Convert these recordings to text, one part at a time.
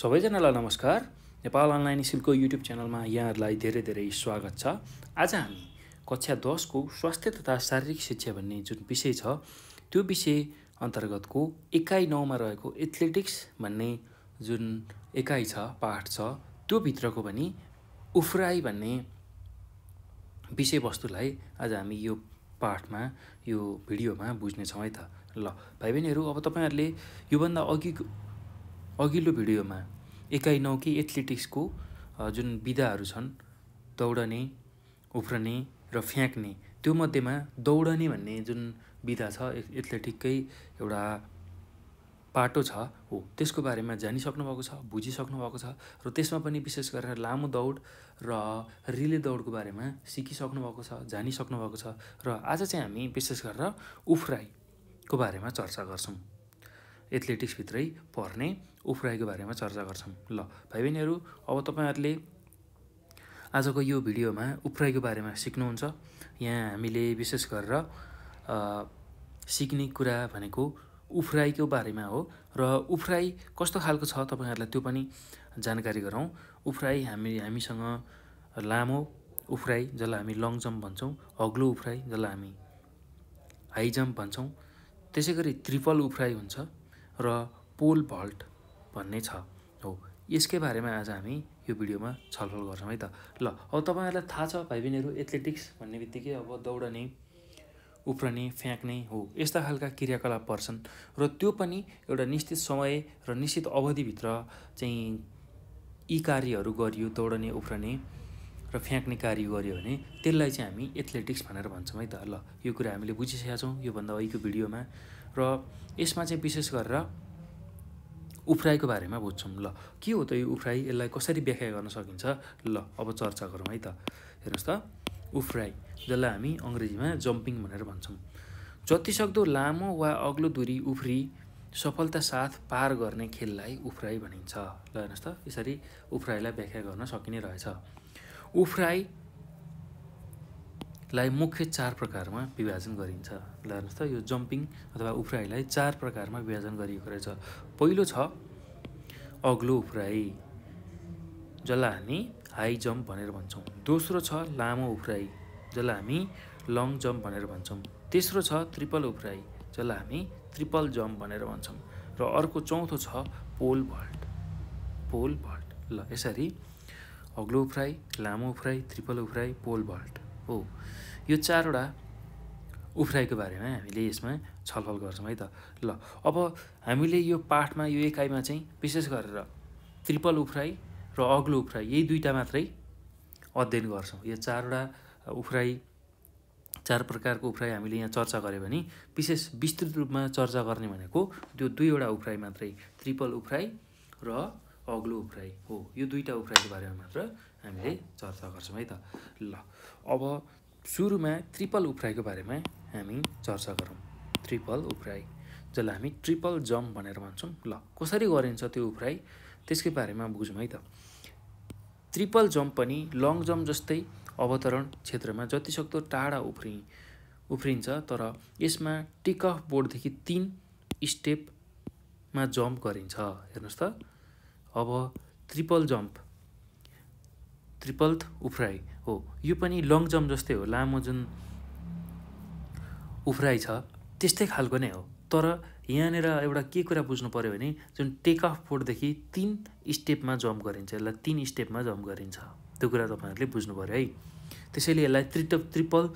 सबैजनालाई नमस्कार नेपाल अनलाइन स्कुलको युट्युब च्यानलमा यहाँहरूलाई धेरै धेरै स्वागत छ आज हामी कक्षा दसको स्वास्थ्य तथा शारीरिक शिक्षा भन्ने जुन विषय छ त्यो विषय अन्तर्गतको एकाइ नौमा रहेको एथलेटिक्स भन्ने जुन एकाइ छ पाठ छ त्यो भित्रको पनि उफ्राई भन्ने विषयवस्तुलाई आज हामी यो पाठमा यो भिडियोमा बुझ्नेछौँ है त ल भाइ बहिनीहरू अब तपाईँहरूले योभन्दा अघि अघिल्लो भिडियोमा एकाइ नौकी एथलेटिक्सको जुन विधाहरू छन् दौडने उफ्रने र फ्याँक्ने त्यो मध्येमा दौडने भन्ने जुन विधा छ एथलेटिककै एउटा पाटो छ हो त्यसको बारेमा जानिसक्नु भएको छ बुझिसक्नु भएको छ र त्यसमा पनि विशेष गरेर लामो दौड र रिले दौडको बारेमा सिकिसक्नु भएको छ जानिसक्नु भएको छ र आज चाहिँ हामी विशेष गरेर उफ्राईको बारेमा चर्चा गर्छौँ एथलेटिक्सभित्रै पर्ने उफ्राइको बारेमा चर्चा गर्छौँ ल भाइ बहिनीहरू अब तपाईँहरूले आजको यो भिडियोमा उफ्राइको बारेमा सिक्नुहुन्छ यहाँ हामीले विशेष गरेर सिक्ने कुरा भनेको उफ्राइको बारेमा हो र उफ्राइ कस्तो खालको छ तपाईँहरूलाई त्यो पनि जानकारी गरौँ उफ्राइ हामी हामीसँग लामो उफ्राइ जसलाई हामी लङ जम्प भन्छौँ अग्लो उफ्राइ जसलाई हामी हाई जम्प भन्छौँ त्यसै गरी त्रिपल उफ्राइ हुन्छ र पोल भल्ट भन्ने छ हो यसकै बारेमा आज हामी यो भिडियोमा छलफल गर्छौँ है त ल अब तपाईँहरूलाई थाहा छ भाइ बहिनीहरू एथलेटिक्स भन्ने बित्तिकै अब दौडने उफ्रने फ्याँक्ने हो यस्ता खालका क्रियाकलाप पर्छन् र त्यो पनि एउटा निश्चित समय र निश्चित अवधिभित्र चाहिँ यी कार्यहरू गरियो दौडने उफ्रने र फ्याँक्ने कार्य गऱ्यो भने त्यसलाई चाहिँ हामी एथलेटिक्स भनेर भन्छौँ है त ल यो कुरा हामीले बुझिसकेका छौँ योभन्दा अघिको भिडियोमा र यसमा चाहिँ विशेष गरेर उफ्राईको बारेमा बुझ्छौँ ल के हो त यो उफ्राई यसलाई कसरी व्याख्या गर्न सकिन्छ ल अब चर्चा गरौँ है त हेर्नुहोस् त उफ्राई जसलाई हामी अङ्ग्रेजीमा जम्पिङ भनेर भन्छौँ जतिसक्दो लामो वा अग्लो दुरी उफ्री सफलता साथ पार गर्ने खेललाई उफ्राई भनिन्छ ल हेर्नुहोस् त यसरी उफ्राइलाई व्याख्या गर्न सकिने रहेछ उफ्राई लाई मुख्य चार प्रकारमा विभाजन गरिन्छ ल हेर्नुहोस् त यो जम्पिङ अथवा उफ्राईलाई चार प्रकारमा विभाजन गरिएको रहेछ पहिलो छ अग्लो उफ्राई जसलाई हामी हाई जम्प भनेर भन्छौँ दोस्रो छ लामो उफ्राई जसलाई हामी लङ जम्प भनेर भन्छौँ तेस्रो छ त्रिपल उफ्राई जसलाई हामी त्रिपल जम्प भनेर भन्छौँ र अर्को चौथो छ पोल भल्ट पोल भल्ट ल यसरी अग्लो उफ्राई लामो उफ्राई त्रिपल उफ्राई पोल भल्ट हो यो चारवटा उफ्राइको बारेमा हामीले यसमा छलफल गर्छौँ है त ल अब हामीले यो पाठमा यो एकाइमा चाहिँ विशेष गरेर त्रिपल उफ्राइ र अग्लो उफ्राइ यही दुईवटा मात्रै अध्ययन गर्छौँ यो चारवटा उफ्राइ चार प्रकारको उफ्राइ हामीले यहाँ चर्चा गऱ्यो भने विशेष विस्तृत रूपमा चर्चा गर्ने भनेको त्यो दुईवटा उफ्राइ मात्रै त्रिपल उफ्राइ र अग्लो उफ्राइ हो यो दुईवटा उफ्राइको बारेमा मात्र हामीले चर्चा गर्छौँ है त ल अब सुरुमा ट्रिपल उफ्राइको बारेमा हामी चर्चा गरौँ ट्रिपल उफ्राइ जसलाई हामी ट्रिपल जम्प भनेर भन्छौँ ल कसरी गरिन्छ त्यो उफ्राइ त्यसकै बारेमा बुझौँ है त ट्रिपल जम्प पनि लङ जम्प जस्तै अवतरण क्षेत्रमा जतिसक्दो टाढा उफ्रि उफ्रिन्छ तर यसमा टिक अफ बोर्डदेखि तिन स्टेपमा जम्प गरिन्छ हेर्नुहोस् त अब ट्रिपल जम्प ट्रिपल्थ उफ्राइ हो यो पनि लङ जम्प जस्तै हो लामो जुन उफ्राइ छ त्यस्तै खालको नै हो तर यहाँनिर एउटा के कुरा बुझ्नु पऱ्यो भने जुन टेक अफ पोर्टदेखि तिन स्टेपमा जम्प गरिन्छ यसलाई तिन स्टेपमा जम्प गरिन्छ त्यो कुरा तपाईँहरूले बुझ्नु पऱ्यो है त्यसैले यसलाई त्रिटप त्रिपल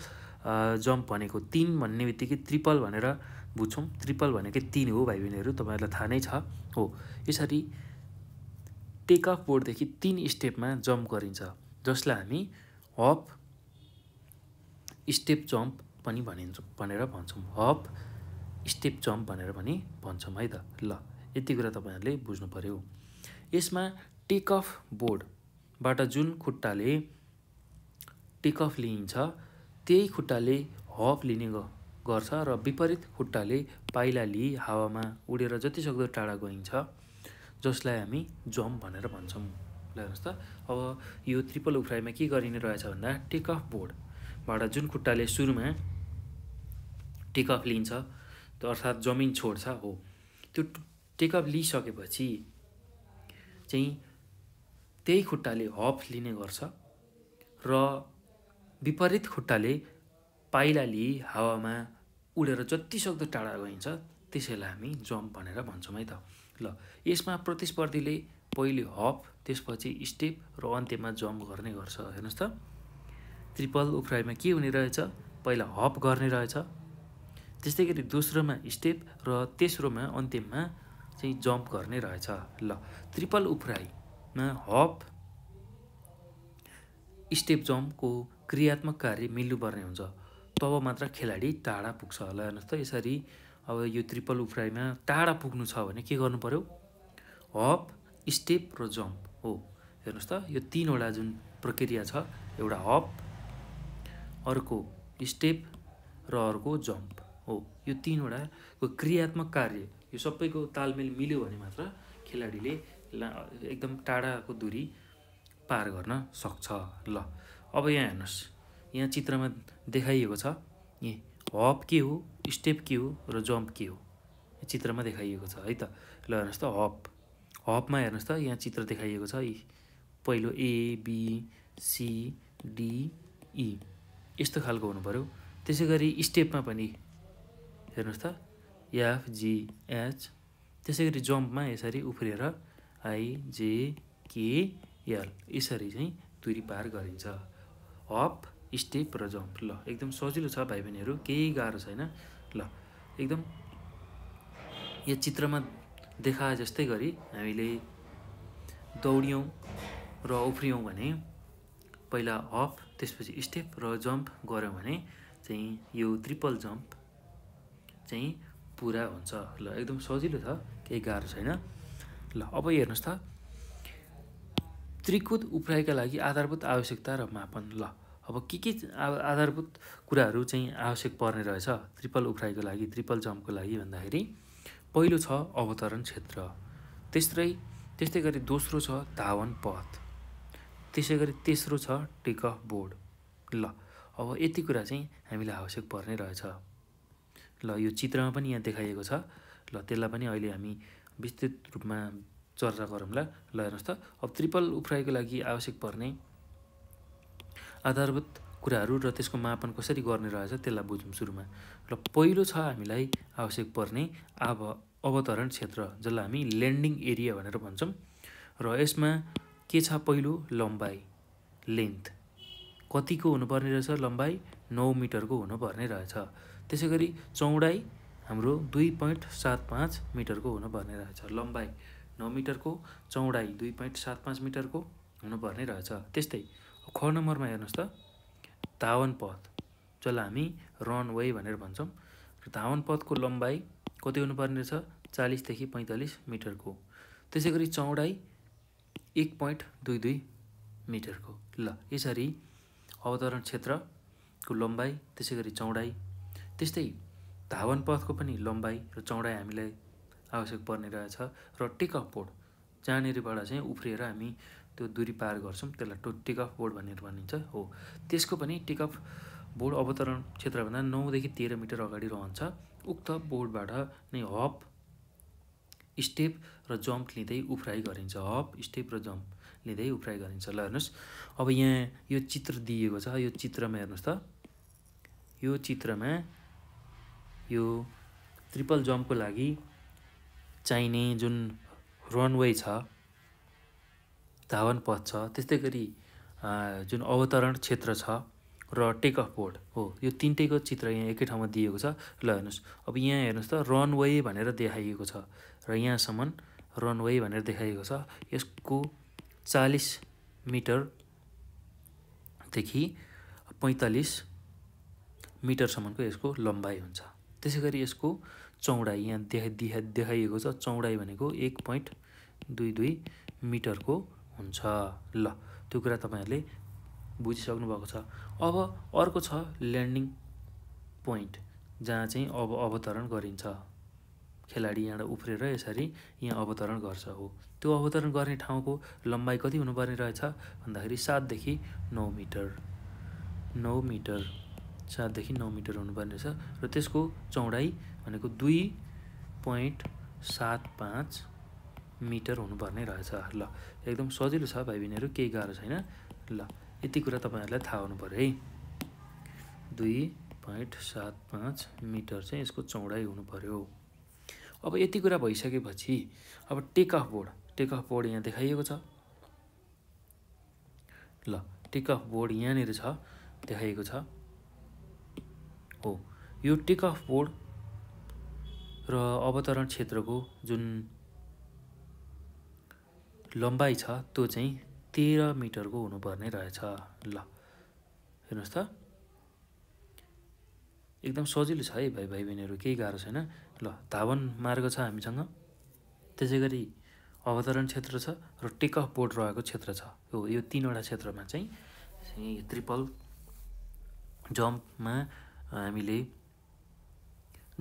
जम्प भनेको तिन भन्ने बित्तिकै त्रिपल भनेर बुझ्छौँ त्रिपल भनेकै तिन हो भाइ बहिनीहरू तपाईँहरूलाई थाहा नै छ हो यसरी टेक अफ बोर्डदेखि तिन स्टेपमा जम्प गरिन्छ जसलाई हामी हप स्टेप जम्प पनि भनिन्छ भनेर भन्छौँ हप स्टेप जम्प भनेर पनि भन्छौँ है त ल यति कुरा तपाईँहरूले बुझ्नु पऱ्यो यसमा टेक अफ बोर्डबाट जुन खुट्टाले टेक अफ लिइन्छ त्यही खुट्टाले हप लिने गर्छ र विपरीत खुट्टाले पाइला लिई हावामा उडेर जतिसक्दो टाढा गइन्छ जसलाई हामी जम भनेर भन्छौँ ल हेर्नुहोस् त अब यो त्रिपल उफ्राइमा के गरिने रहेछ भन्दा टेक अफ बोर्डबाट जुन खुट्टाले सुरुमा टेक अफ लिन्छ अर्थात् जमिन छोड्छ हो त्यो टेक अफ लिइसकेपछि चाहिँ त्यही खुट्टाले हप लिने गर्छ र विपरीत खुट्टाले पाइला लिई हावामा उडेर जतिसक्दो टाढा गइन्छ त्यसैलाई हामी जम्प भनेर भन्छौँ है त ल यसमा प्रतिस्पर्धीले पहिले हप त्यसपछि स्टेप र अन्त्यमा जम्प गर्ने गर्छ हेर्नुहोस् त त्रिपल उफ्राइमा के हुने रहेछ पहिला हप गर्ने रहेछ त्यस्तै गरी दोस्रोमा स्टेप र तेस्रोमा अन्त्यमा चाहिँ जम्प गर्ने रहेछ ल त्रिपल उफ्राइमा हप स्टेप जम्पको क्रियात्मक कार्य मिल्नुपर्ने हुन्छ तब मात्र खेलाडी टाढा पुग्छ ल हेर्नुहोस् त यसरी अब यो ट्रिपल उफ्राइमा टाढा पुग्नु छ भने के गर्नु पऱ्यो हप स्टेप र जम्प हो हेर्नुहोस् त यो तिनवटा जुन प्रक्रिया छ एउटा हप अर्को स्टेप र अर्को जम्प हो यो तिनवटाको क्रियात्मक कार्य यो सबैको तालमेल मिल्यो भने मात्र खेलाडीले एकदम टाढाको दुरी पार गर्न सक्छ ल अब यहाँ हेर्नुहोस् यहाँ चित्रमा देखाइएको छ यहीँ हप के हो स्टेप के हो र जम्प के हो चित्रमा देखाइएको छ है त ल हेर्नुहोस् त हप हपमा हेर्नुहोस् त यहाँ चित्र देखाइएको छ पहिलो A B C D E यस्तो खालको हुनु पऱ्यो त्यसै गरी स्टेपमा पनि हेर्नुहोस् त एफ जी एच त्यसै गरी जम्पमा यसरी उफ्रिएर आई जे के एल यसरी चाहिँ दुरी पार गरिन्छ हप स्टेप र जम्प ल एकदम सजिलो छ भाइ बहिनीहरू केही गाह्रो छैन ल एकदम यो चित्रमा देखाए जस्तै गरी हामीले दौड्यौँ र उफ्रियौँ भने पहिला हप त्यसपछि स्टेप र जम्प गऱ्यौँ भने चाहिँ यो ट्रिपल जम्प चाहिँ पुरा हुन्छ ल एकदम सजिलो छ केही गाह्रो छैन ल अब हेर्नुहोस् त त्रिकुद उफ्राइका लागि आधारभूत आवश्यकता र मापन ल अब के के आधारभूत कुराहरू चाहिँ आवश्यक पर्ने रहेछ त्रिपल उफ्राइको लागि त्रिपल जम्पको लागि भन्दाखेरि पहिलो छ अवतरण क्षेत्र तेस्रै त्यस्तै गरी दोस्रो छ धावन पथ त्यसै गरी तेस्रो छ टेक अफ बोर्ड ल अब यति कुरा चाहिँ हामीलाई आवश्यक पर्ने रहेछ ल यो चित्रमा पनि यहाँ देखाइएको छ ल त्यसलाई पनि अहिले हामी विस्तृत रूपमा चर्चा गरौँला ल हेर्नुहोस् त अब त्रिपल उफ्राइको लागि आवश्यक पर्ने आधारभूत कुराहरू र त्यसको मापन कसरी गर्ने रहेछ त्यसलाई बुझौँ सुरुमा र पहिलो छ हामीलाई आवश्यक पर्ने अब अवतरण क्षेत्र जसलाई हामी ल्यान्डिङ एरिया भनेर भन्छौँ र यसमा के छ पहिलो लम्बाइ लेन्थ कतिको हुनुपर्ने रहेछ लम्बाइ नौ मिटरको हुनुपर्ने रहेछ त्यसै गरी चौडाइ हाम्रो दुई पोइन्ट सात पाँच मिटरको हुनुपर्ने रहेछ लम्बाइ नौ मिटरको चौडाइ दुई पोइन्ट सात पाँच मिटरको हुनुपर्ने रहेछ त्यस्तै ख नम्बरमा हेर्नुहोस् त धावन पथ जसलाई हामी रन वे भनेर भन्छौँ र धावन पथको लम्बाइ कति हुनुपर्ने रहेछ चालिसदेखि पैँतालिस मिटरको त्यसै गरी चौडाइ एक पोइन्ट दुई दुई मिटरको ल यसरी अवतरण क्षेत्रको लम्बाइ त्यसै गरी चौडाइ त्यस्तै धावन पथको पनि लम्बाइ र चौडाइ हामीलाई आवश्यक पर्ने रहेछ र टिकअप बोर्ड जहाँनिरबाट चाहिँ उफ्रिएर हामी त्यो दुरी पार गर्छौँ त्यसलाई टो टेक अफ बोर्ड भनेर भनिन्छ हो त्यसको पनि टेक अफ बोर्ड अवतरण क्षेत्रभन्दा नौदेखि तेह्र मिटर अगाडि रहन्छ उक्त बोर्डबाट नै हप स्टेप र जम्प लिँदै उफ्राइ गरिन्छ हप स्टेप र जम्प लिँदै उफ्राइ गरिन्छ ल हेर्नुहोस् अब यहाँ यो चित्र दिएको छ यो चित्रमा हेर्नुहोस् त यो चित्रमा यो ट्रिपल जम्पको लागि चाहिने जुन रनवे छ धावन पथ छ त्यस्तै गरी जुन अवतरण क्षेत्र छ र टेक अफ बोर्ड हो यो तिनटैको चित्र यहाँ एकै ठाउँमा दिएको छ ल हेर्नुहोस् अब यहाँ हेर्नुहोस् त रनवे भनेर देखाइएको छ र यहाँसम्म रनवे भनेर देखाइएको छ यसको चालिस मिटरदेखि पैँतालिस मिटरसम्मको यसको लम्बाइ हुन्छ त्यसै गरी यसको चौडाइ यहाँ देखा देखा देखाइएको छ चौडाइ भनेको एक पोइन्ट दुई दुई मिटरको हुन्छ ल त्यो कुरा तपाईँहरूले बुझिसक्नु भएको छ अब अर्को छ ल्यान्डिङ पोइन्ट जहाँ चाहिँ अब अवतरण गरिन्छ खेलाडी यहाँबाट उफ्रेर यसरी यहाँ अवतरण गर्छ हो त्यो अवतरण गर्ने ठाउँको लम्बाइ कति हुनुपर्ने रहेछ भन्दाखेरि सातदेखि नौ मिटर नौ मिटर सातदेखि नौ मिटर हुनुपर्ने रहेछ र त्यसको चौडाइ भनेको दुई पोइन्ट सात पाँच मिटर हुनुपर्ने रहेछ ल एकदम सजिलो छ भाइ बहिनीहरू केही गाह्रो छैन ल यति कुरा तपाईँहरूलाई थाहा हुनु पऱ्यो है दुई पोइन्ट सात पाँच मिटर चाहिँ यसको चौडाइ हुनु पऱ्यो अब यति कुरा भइसकेपछि अब take off board take off board यहाँ देखाइएको छ ल टेक अफ बोर्ड यहाँनिर छ देखाइएको छ हो यो टेक अफ बोर्ड र अवतरण क्षेत्रको जुन लम्बाइ छ त्यो चाहिँ तेह्र मिटरको हुनुपर्ने रहेछ ल हेर्नुहोस् त एकदम सजिलो छ है भाइ भाइ बहिनीहरू केही गाह्रो छैन ल धावन मार्ग छ हामीसँग त्यसै गरी अवतरण क्षेत्र छ र टेक अफ बोर्ड रहेको क्षेत्र छ हो यो तिनवटा क्षेत्रमा चाहिँ ट्रिपल जम्पमा हामीले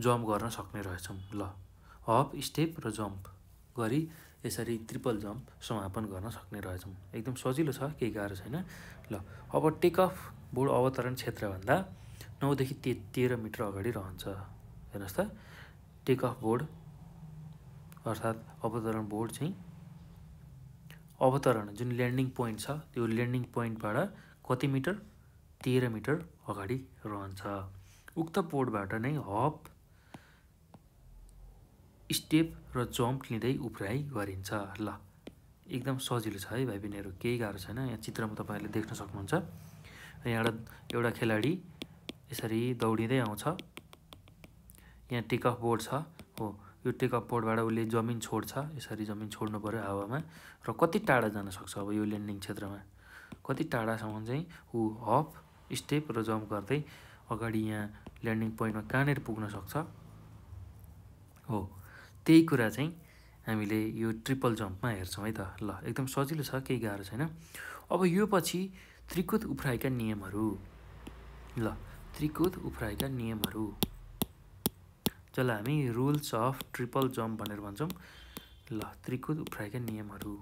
जम्प गर्न सक्ने रहेछौँ ल हप स्टेप र जम्प गरी यसरी ट्रिपल जम्प समापन गर्न सक्ने रहेछौँ एकदम सजिलो छ केही गाह्रो छैन ल अब टेक अफ बोर्ड अवतरण क्षेत्रभन्दा नौदेखि ते तेह्र मिटर अगाडि रहन्छ हेर्नुहोस् त टेक अफ बोर्ड अर्थात् अवतरण बोर्ड चाहिँ अवतरण जुन ल्यान्डिङ पोइन्ट छ त्यो ल्यान्डिङ पोइन्टबाट कति मिटर तेह्र मिटर अगाडि रहन्छ उक्त बोर्डबाट नै हप स्टेप र जम्प लिँदै उफ्राइ गरिन्छ ल एकदम सजिलो छ है भाइ बहिनीहरू केही गाह्रो छैन यहाँ चित्रमा तपाईँहरूले देख्न सक्नुहुन्छ र यहाँबाट एउटा खेलाडी यसरी दौडिँदै आउँछ यहाँ टेक अफ बोर्ड छ हो यो टेक अफ बोर्डबाट उसले जमिन छोड्छ यसरी जमिन छोड्नु पऱ्यो हावामा र कति टाढा जान सक्छ अब यो ल्यान्डिङ क्षेत्रमा कति टाढासम्म चाहिँ ऊ हप स्टेप र जम्प गर्दै अगाडि यहाँ ल्यान्डिङ पोइन्टमा कहाँनिर पुग्न सक्छ हो त्यही कुरा चाहिँ हामीले यो ट्रिपल जम्पमा हेर्छौँ है त ल एकदम सजिलो छ केही गाह्रो छैन अब यो पछि त्रिकुत उफ्राइका नियमहरू ल त्रिकुत उफ्राइका नियमहरू जसलाई हामी रुल्स अफ ट्रिपल जम्प भनेर भन्छौँ ल त्रिकुत उफ्राइका नियमहरू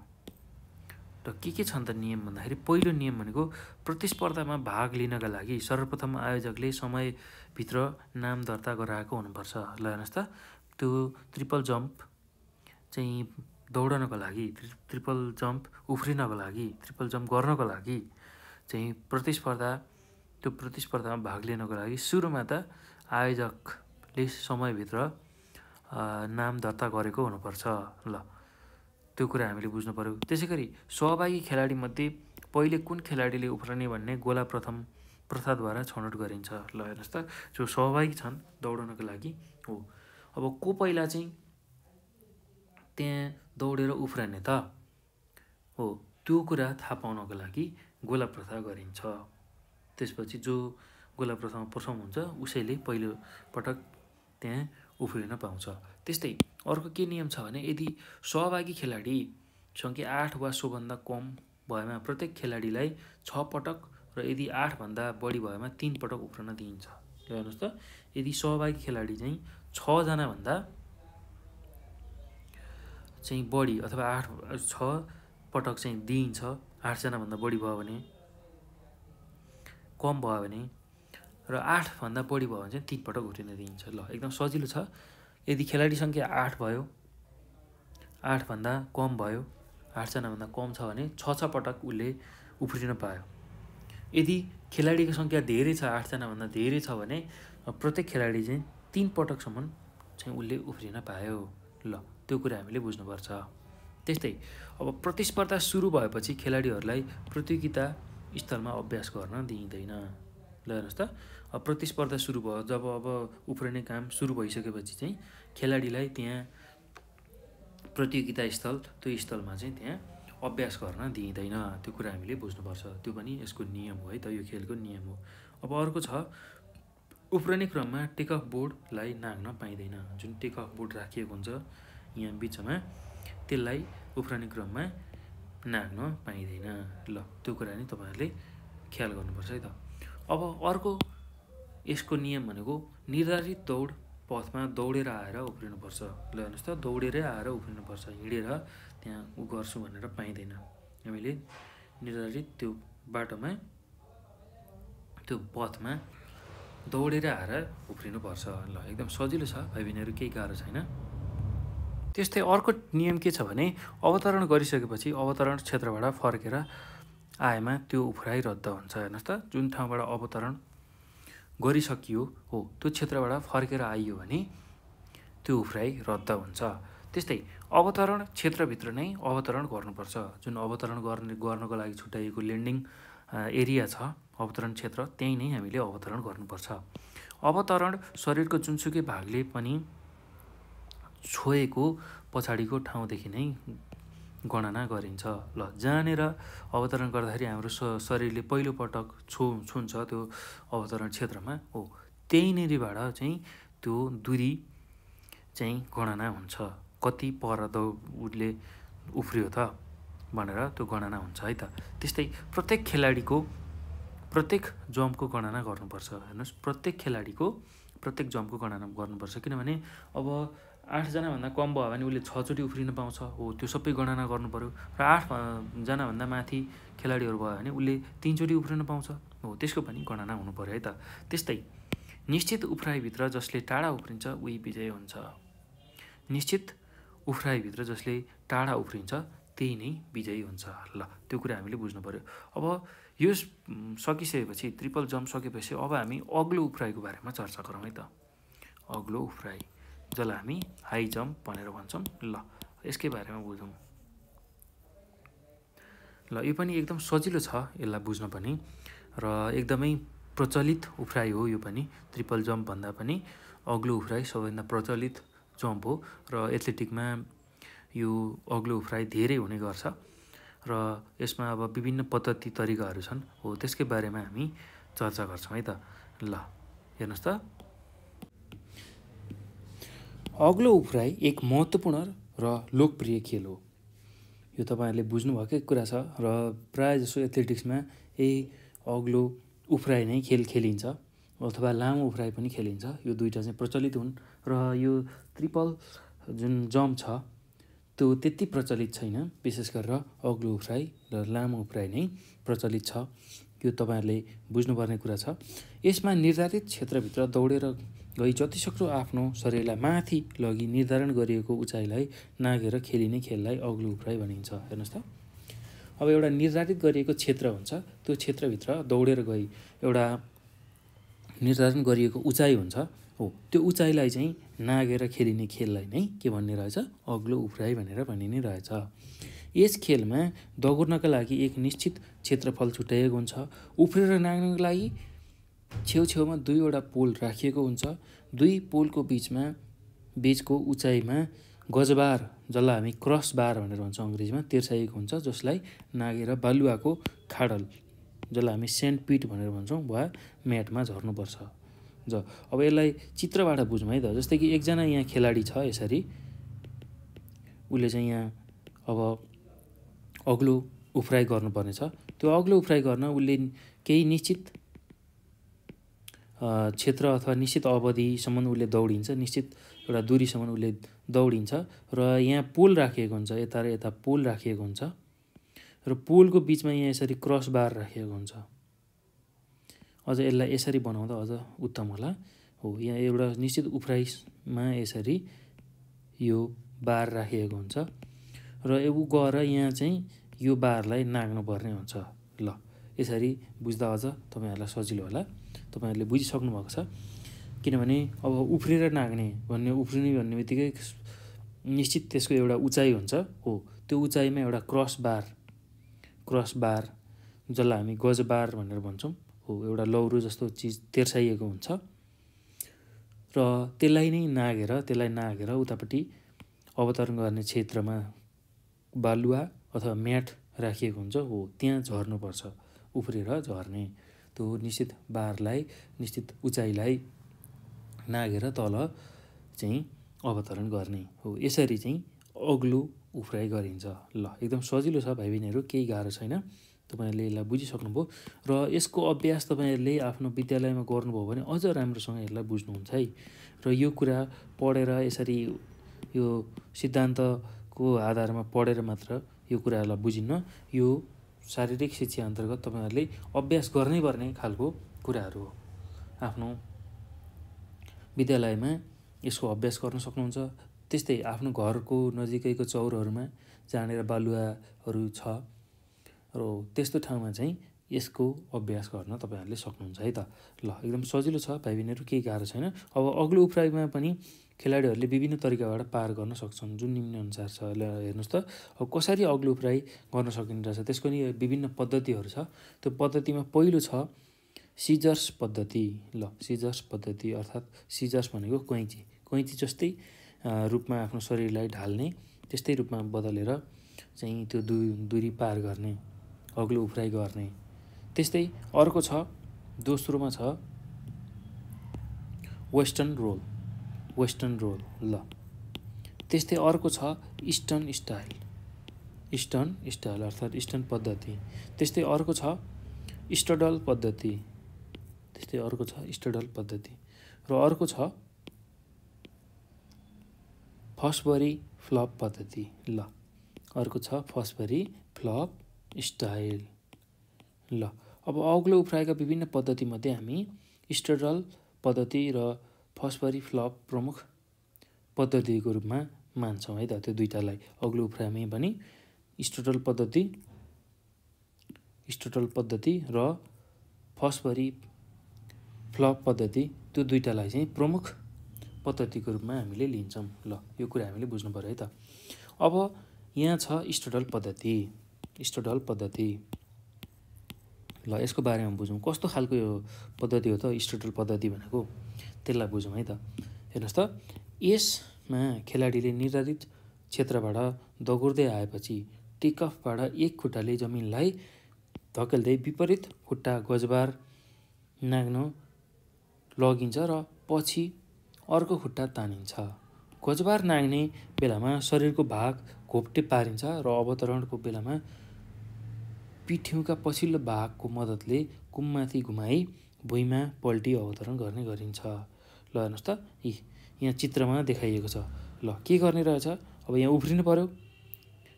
र के के छन् त नियम भन्दाखेरि पहिलो नियम भनेको प्रतिस्पर्धामा भाग लिनका लागि सर्वप्रथम आयोजकले समयभित्र नाम दर्ता गराएको हुनुपर्छ ल हेर्नुहोस् त त्यो ट्रिपल जम्प चाहिँ दौडनको लागि ट्रिपल जम्प उफ्रिनको लागि ट्रिपल जम्प गर्नको लागि चाहिँ प्रतिस्पर्धा त्यो प्रतिस्पर्धामा भाग लिनको लागि सुरुमा त आयोजकले समयभित्र नाम दर्ता गरेको हुनुपर्छ ल त्यो कुरा हामीले बुझ्नु पऱ्यो त्यसै गरी सहभागी खेलाडीमध्ये पहिले कुन खेलाडीले उफ्रने भन्ने गोला प्रथम प्रथाद्वारा छनौट गरिन्छ ल हेर्नुहोस् त जो सहभागी छन् दौडनको लागि हो अब को पहिला चाहिँ त्यहाँ दौडेर उफ्रने त हो त्यो कुरा थाहा पाउनको लागि गोला प्रथा गरिन्छ त्यसपछि जो गोला प्रथामा प्रथम हुन्छ उसैले पहिलो पटक त्यहाँ उफ्रिन पाउँछ त्यस्तै अर्को के नियम छ भने यदि सहभागी खेलाडी सङ्ख्या आठ वा सोभन्दा कम भएमा प्रत्येक खेलाडीलाई छ पटक र यदि आठभन्दा बढी भएमा तिन पटक उफ्रन दिइन्छ हेर्नुहोस् त यदि सहभागी खेलाडी चाहिँ छजनाभन्दा चाहिँ बढी अथवा आठ छ पटक चाहिँ दिइन्छ आठजनाभन्दा बढी भयो भने कम भयो भने र आठभन्दा बढी भयो भने चाहिँ तिन पटक उठिन दिइन्छ ल एकदम सजिलो छ यदि खेलाडी सङ्ख्या आठ भयो आठभन्दा कम भयो आठजनाभन्दा कम छ भने छ छ पटक उसले उफ्रिन पायो यदि खेलाडीको सङ्ख्या धेरै छ आठजनाभन्दा धेरै छ भने प्रत्येक खेलाडी चाहिँ तिन पटकसम्म चाहिँ उसले उफ्रिन पायो ल त्यो कुरा हामीले बुझ्नुपर्छ त्यस्तै अब प्रतिस्पर्धा सुरु भएपछि खेलाडीहरूलाई प्रतियोगिता स्थलमा अभ्यास गर्न दिइँदैन ल हेर्नुहोस् त अब प्रतिस्पर्धा सुरु भयो जब अब उफ्रिने काम सुरु भइसकेपछि चाहिँ खेलाडीलाई त्यहाँ प्रतियोगिता स्थल त्यो स्थलमा चाहिँ त्यहाँ अभ्यास गर्न दिइँदैन त्यो कुरा हामीले बुझ्नुपर्छ त्यो पनि यसको नियम हो है त यो खेलको नियम हो अब अर्को छ उफ्रने क्रममा अफ बोर्डलाई नाग्न पाइँदैन जुन टेकअफ बोर्ड राखिएको हुन्छ यहाँ बिचमा त्यसलाई उफ्रने क्रममा नाग्न पाइँदैन ल त्यो कुरा नै तपाईँहरूले ख्याल गर्नुपर्छ है त अब अर्को यसको नियम भनेको निर्धारित दौड पथमा दौडेर आएर उफ्रिनुपर्छ ल हेर्नुहोस् त दौडेरै आएर उफ्रिनुपर्छ हिँडेर त्यहाँ ऊ गर्छु भनेर पाइँदैन हामीले निर्धारित त्यो बाटोमा त्यो पथमा दौडेर आएर उफ्रिनुपर्छ ल एकदम सजिलो छ भाइ बहिनीहरू केही गाह्रो छैन त्यस्तै अर्को नियम के छ भने अवतरण गरिसकेपछि अवतरण क्षेत्रबाट फर्केर आएमा त्यो उफ्राइ रद्द हुन्छ हेर्नुहोस् त जुन ठाउँबाट अवतरण गरिसकियो हो त्यो क्षेत्रबाट फर्केर आइयो भने त्यो उफ्राइ रद्द हुन्छ त्यस्तै अवतरण क्षेत्रभित्र नै अवतरण गर्नुपर्छ जुन अवतरण गर्ने गर्नको लागि छुट्याइएको ल्यान्डिङ एरिया छ अवतरण क्षेत्र त्यहीँ नै हामीले अवतरण गर्नुपर्छ अवतरण शरीरको जुनसुकै भागले पनि छोएको पछाडिको ठाउँदेखि नै गणना गरिन्छ ल जहाँनिर अवतरण गर्दाखेरि हाम्रो स शरीरले पहिलोपटक छो छुन्छ त्यो अवतरण क्षेत्रमा हो त्यहीँनिरबाट चाहिँ त्यो दुरी चाहिँ गणना हुन्छ कति पर त उसले उफ्रियो त भनेर त्यो गणना हुन्छ है त त्यस्तै प्रत्येक खेलाडीको प्रत्येक जम्पको गणना गर्नुपर्छ हेर्नुहोस् प्रत्येक खेलाडीको प्रत्येक जम्पको गणना गर्नुपर्छ किनभने अब आठजनाभन्दा कम भयो भने उसले छचोटि उफ्रिन पाउँछ हो त्यो सबै गणना पऱ्यो र आठजनाभन्दा माथि खेलाडीहरू भयो भने उसले तिनचोटि उफ्रिन पाउँछ हो त्यसको पनि गणना हुनु पऱ्यो है त त्यस्तै निश्चित उफ्राइभित्र जसले टाढा उफ्रिन्छ उही विजय हुन्छ निश्चित उफ्राइभित्र जसले टाढा उफ्रिन्छ त्यही नै विजयी हुन्छ ल त्यो कुरा हामीले बुझ्नु पऱ्यो अब यो सकिसकेपछि ट्रिपल जम्प सकेपछि अब हामी अग्लो उफ्राईको बारेमा चर्चा गरौँ है त अग्लो उफ्राई जसलाई हामी हाई जम्प भनेर भन्छौँ ल यसकै बारेमा बुझौँ ल यो पनि एकदम सजिलो छ यसलाई बुझ्न पनि र एकदमै प्रचलित उफ्राई हो यो पनि ट्रिपल जम्प भन्दा पनि अग्लो उफ्राई सबैभन्दा प्रचलित जम्प हो र एथलेटिकमा यो अग्लो उफ्राइ धेरै हुने गर्छ र यसमा अब विभिन्न पद्धति तरिकाहरू छन् हो त्यसकै बारेमा हामी चर्चा गर्छौँ है त ल हेर्नुहोस् त अग्लो उफ्राइ एक महत्त्वपूर्ण र लोकप्रिय खेल हो यो तपाईँहरूले बुझ्नुभएकै कुरा छ र प्रायः जसो एथलेटिक्समा यही अग्लो उफ्राइ नै खेल खेलिन्छ अथवा लामो उफ्राइ पनि खेलिन्छ यो दुइटा चाहिँ प्रचलित हुन् र यो ट्रिपल जुन जम्प छ त्यो त्यति प्रचलित छैन विशेष गरेर अग्लो उफ्राई र लामो उफ्राई नै प्रचलित छ यो तपाईँहरूले बुझ्नुपर्ने कुरा छ यसमा निर्धारित क्षेत्रभित्र दौडेर गई जतिसक्दो आफ्नो शरीरलाई माथि लगी निर्धारण गरिएको उचाइलाई नागेर खेलिने खेललाई अग्लो उफ्राई भनिन्छ हेर्नुहोस् त अब एउटा निर्धारित गरिएको क्षेत्र हुन्छ त्यो क्षेत्रभित्र दौडेर गई एउटा निर्धारण गरिएको उचाइ हुन्छ हो त्यो उचाइलाई चाहिँ नागेर खेलिने खेललाई नै के भन्ने रहेछ अग्लो उफ्राई भनेर भनिने रहेछ यस खेलमा दगुर्नका लागि एक निश्चित क्षेत्रफल छुट्याइएको हुन्छ उफ्रेर नाग्नको लागि छेउछेउमा दुईवटा पोल राखिएको हुन्छ दुई पोलको बिचमा बिचको उचाइमा गजबार जसलाई हामी क्रस बार भनेर भन्छौँ अङ्ग्रेजीमा तेर्साइएको हुन्छ जसलाई नागेर बालुवाको खाडल जसलाई हामी सेन्ट पिट भनेर भन्छौँ वा म्याटमा झर्नुपर्छ ज अब यसलाई चित्रबाट बुझौँ है त जस्तै कि एकजना यहाँ खेलाडी छ यसरी उसले चाहिँ यहाँ अब अग्लो उफ्राइ गर्नुपर्नेछ त्यो अग्लो उफ्राइ गर्न उसले केही निश्चित क्षेत्र अथवा निश्चित अवधिसम्म उसले दौडिन्छ निश्चित एउटा दुरीसम्म उसले दौडिन्छ र यहाँ पोल राखिएको हुन्छ यता र यता पोल राखिएको हुन्छ र पोलको बिचमा यहाँ यसरी क्रस बार राखिएको हुन्छ अझ यसलाई यसरी बनाउँदा अझ उत्तम होला हो यहाँ एउटा निश्चित उफ्राइसमा यसरी यो बार राखिएको हुन्छ र ऊ गएर यहाँ चाहिँ यो बारलाई नाग्नुपर्ने हुन्छ ल यसरी बुझ्दा अझ तपाईँहरूलाई सजिलो होला तपाईँहरूले बुझिसक्नु भएको छ किनभने अब उफ्रेर नाग्ने भन्ने उफ्रिने भन्ने बित्तिकै निश्चित त्यसको एउटा उचाइ हुन्छ हो त्यो उचाइमा एउटा क्रस बार क्रस बार जसलाई हामी गज बार भनेर भन्छौँ हो एउटा लौरो जस्तो चिज तेर्साइएको हुन्छ र त्यसलाई नै नागेर त्यसलाई नागेर उतापट्टि अवतरण गर्ने क्षेत्रमा बालुवा अथवा म्याट राखिएको हुन्छ हो त्यहाँ झर्नुपर्छ उफ्रेर झर्ने त्यो निश्चित बारलाई निश्चित उचाइलाई नागेर तल चाहिँ अवतरण गर्ने हो यसरी चाहिँ अग्लो उफ्राइ गरिन्छ ल एकदम सजिलो छ भाइ बहिनीहरू केही गाह्रो छैन तपाईँहरूले यसलाई बुझिसक्नुभयो र यसको अभ्यास तपाईँहरूले आफ्नो विद्यालयमा गर्नुभयो भने अझ राम्रोसँग यसलाई बुझ्नुहुन्छ है र यो कुरा पढेर यसरी यो सिद्धान्तको आधारमा पढेर मात्र यो कुराहरूलाई बुझिन्न यो शारीरिक शिक्षा अन्तर्गत तपाईँहरूले अभ्यास गर्नै पर्ने खालको कुराहरू हो आफ्नो विद्यालयमा यसको अभ्यास गर्न सक्नुहुन्छ त्यस्तै आफ्नो घरको नजिकैको चौरहरूमा जहाँनिर बालुवाहरू छ र त्यस्तो ठाउँमा चाहिँ यसको अभ्यास गर्न तपाईँहरूले सक्नुहुन्छ है त ल एकदम सजिलो छ भाइ बहिनीहरू केही गाह्रो छैन अब अग्लो उफ्राइमा पनि खेलाडीहरूले विभिन्न तरिकाबाट पार गर्न सक्छन् जुन निम्नअनुसार छ ल हेर्नुहोस् त अब कसरी अग्लो उफ्राइ गर्न सकिने रहेछ त्यसको नि विभिन्न पद्धतिहरू छ त्यो पद्धतिमा पहिलो छ सिजर्स पद्धति ल सिजर्स पद्धति अर्थात् सिजर्स भनेको कैँची कैँची जस्तै रूपमा आफ्नो शरीरलाई ढाल्ने त्यस्तै रूपमा बदलेर चाहिँ त्यो दु दूरी पार गर्ने अग्लो उफ्राइ गर्ने त्यस्तै अर्को छ दोस्रोमा छ वेस्टर्न रोल वेस्टर्न रोल ल त्यस्तै अर्को छ इस्टर्न स्टाइल इस्टर्न स्टाइल अर्थात् इस्टर्न पद्धति त्यस्तै अर्को छ स्टडल पद्धति त्यस्तै अर्को छ स्टडल पद्धति र अर्को छ फर्स्टभरि फ्लप पद्धति ल अर्को छ फर्स्टभरि फ्लप स्टाइल ल अब अग्लो उफ्राएका विभिन्न पद्धतिमध्ये हामी स्टरल पद्धति र फस्फरी फ्लप प्रमुख पद्धतिको रूपमा मान्छौँ है त त्यो दुइटालाई अग्लो उफ्राएमा भने स्टोटल पद्धति स्टोटल पद्धति र फस्फरी फ्लप पद्धति त्यो दुइटालाई चाहिँ प्रमुख पद्धतिको रूपमा हामीले लिन्छौँ ल यो कुरा हामीले बुझ्नु पऱ्यो है त अब यहाँ छ स्टोटल पद्धति स्टोडल पद्धति ल यसको बारेमा बुझौँ कस्तो खालको यो पद्धति हो त स्टोडल पद्धति भनेको त्यसलाई बुझौँ है त हेर्नुहोस् त यसमा खेलाडीले निर्धारित क्षेत्रबाट दगुर्दै आएपछि टेकअफबाट एक खुट्टाले जमिनलाई धकेल्दै विपरीत खुट्टा गजबार नाग्न लगिन्छ र पछि अर्को खुट्टा तानिन्छ गजबार नाग्ने बेलामा शरीरको भाग घोप्टे पारिन्छ र अवतरणको बेलामा पिठ्यौँका पछिल्लो भागको मद्दतले कुममाथि घुमाई भुइँमा पल्टी अवतरण गर्ने गरिन्छ ल हेर्नुहोस् त यी यहाँ चित्रमा देखाइएको छ ल के गर्ने रहेछ अब यहाँ उफ्रिनु पऱ्यो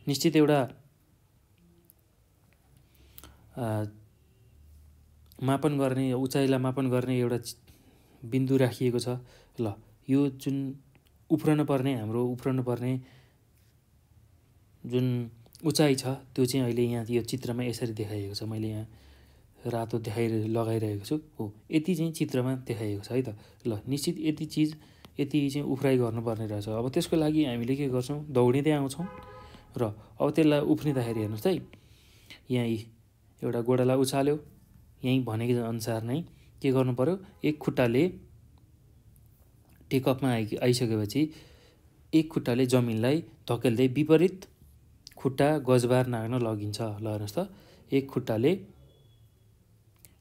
निश्चित एउटा मापन गर्ने उचाइलाई मापन गर्ने एउटा बिन्दु राखिएको छ ल यो जुन उफ्रनु पर्ने हाम्रो उफ्रनु पर्ने जुन उचाइ छ त्यो चाहिँ अहिले यहाँ यो चित्रमा यसरी देखाइएको छ मैले यहाँ रातो देखाइ लगाइरहेको छु हो यति चाहिँ चित्रमा देखाइएको छ है त ल निश्चित यति चिज यति चाहिँ उफ्राइ गर्नुपर्ने रहेछ अब त्यसको लागि हामीले के गर्छौँ दौडिँदै आउँछौँ र अब त्यसलाई उफ्रिँदाखेरि हेर्नुहोस् है यहाँ एउटा गोडालाई उचाल्यो यहीँ भनेको अनुसार नै के गर्नु पऱ्यो एक खुट्टाले टेकअपमा आइ आइसकेपछि एक खुट्टाले जमिनलाई धकेल्दै विपरीत खुट्टा गजबार नाग्न लगिन्छ ल हेर्नुहोस् त एक खुट्टाले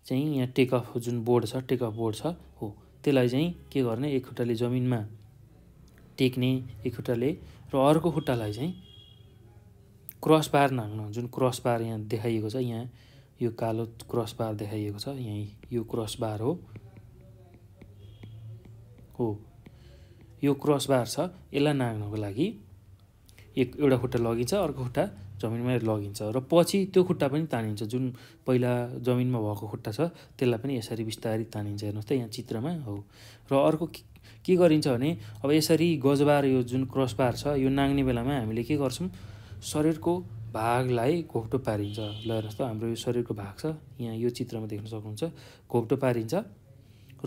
चाहिँ यहाँ टेकअफ जुन बोर्ड छ टेकअफ बोर्ड छ हो त्यसलाई चाहिँ के गर्ने एक खुट्टाले जमिनमा टेक्ने एक खुट्टाले र अर्को खुट्टालाई चाहिँ क्रस बार नाग्न जुन क्रस बार यहाँ देखाइएको छ यहाँ यो कालो क्रस बार देखाइएको छ यहीँ यो क्रस बार हो हो यो क्रस बार छ यसलाई नाग्नको लागि एक एउटा खुट्टा लगिन्छ अर्को खुट्टा जमिनमै लगिन्छ र पछि त्यो खुट्टा पनि तानिन्छ जुन पहिला जमिनमा भएको खुट्टा छ त्यसलाई पनि यसरी बिस्तारै तानिन्छ हेर्नुहोस् त यहाँ चित्रमा हो र अर्को के गरिन्छ भने अब यसरी गजबार यो जुन क्रसबार छ यो नाग्ने बेलामा हामीले के गर्छौँ शरीरको भागलाई घोप्टो पारिन्छ ल हेर्नुहोस् त हाम्रो यो शरीरको भाग छ यहाँ यो चित्रमा देख्न सक्नुहुन्छ घोप्टो पारिन्छ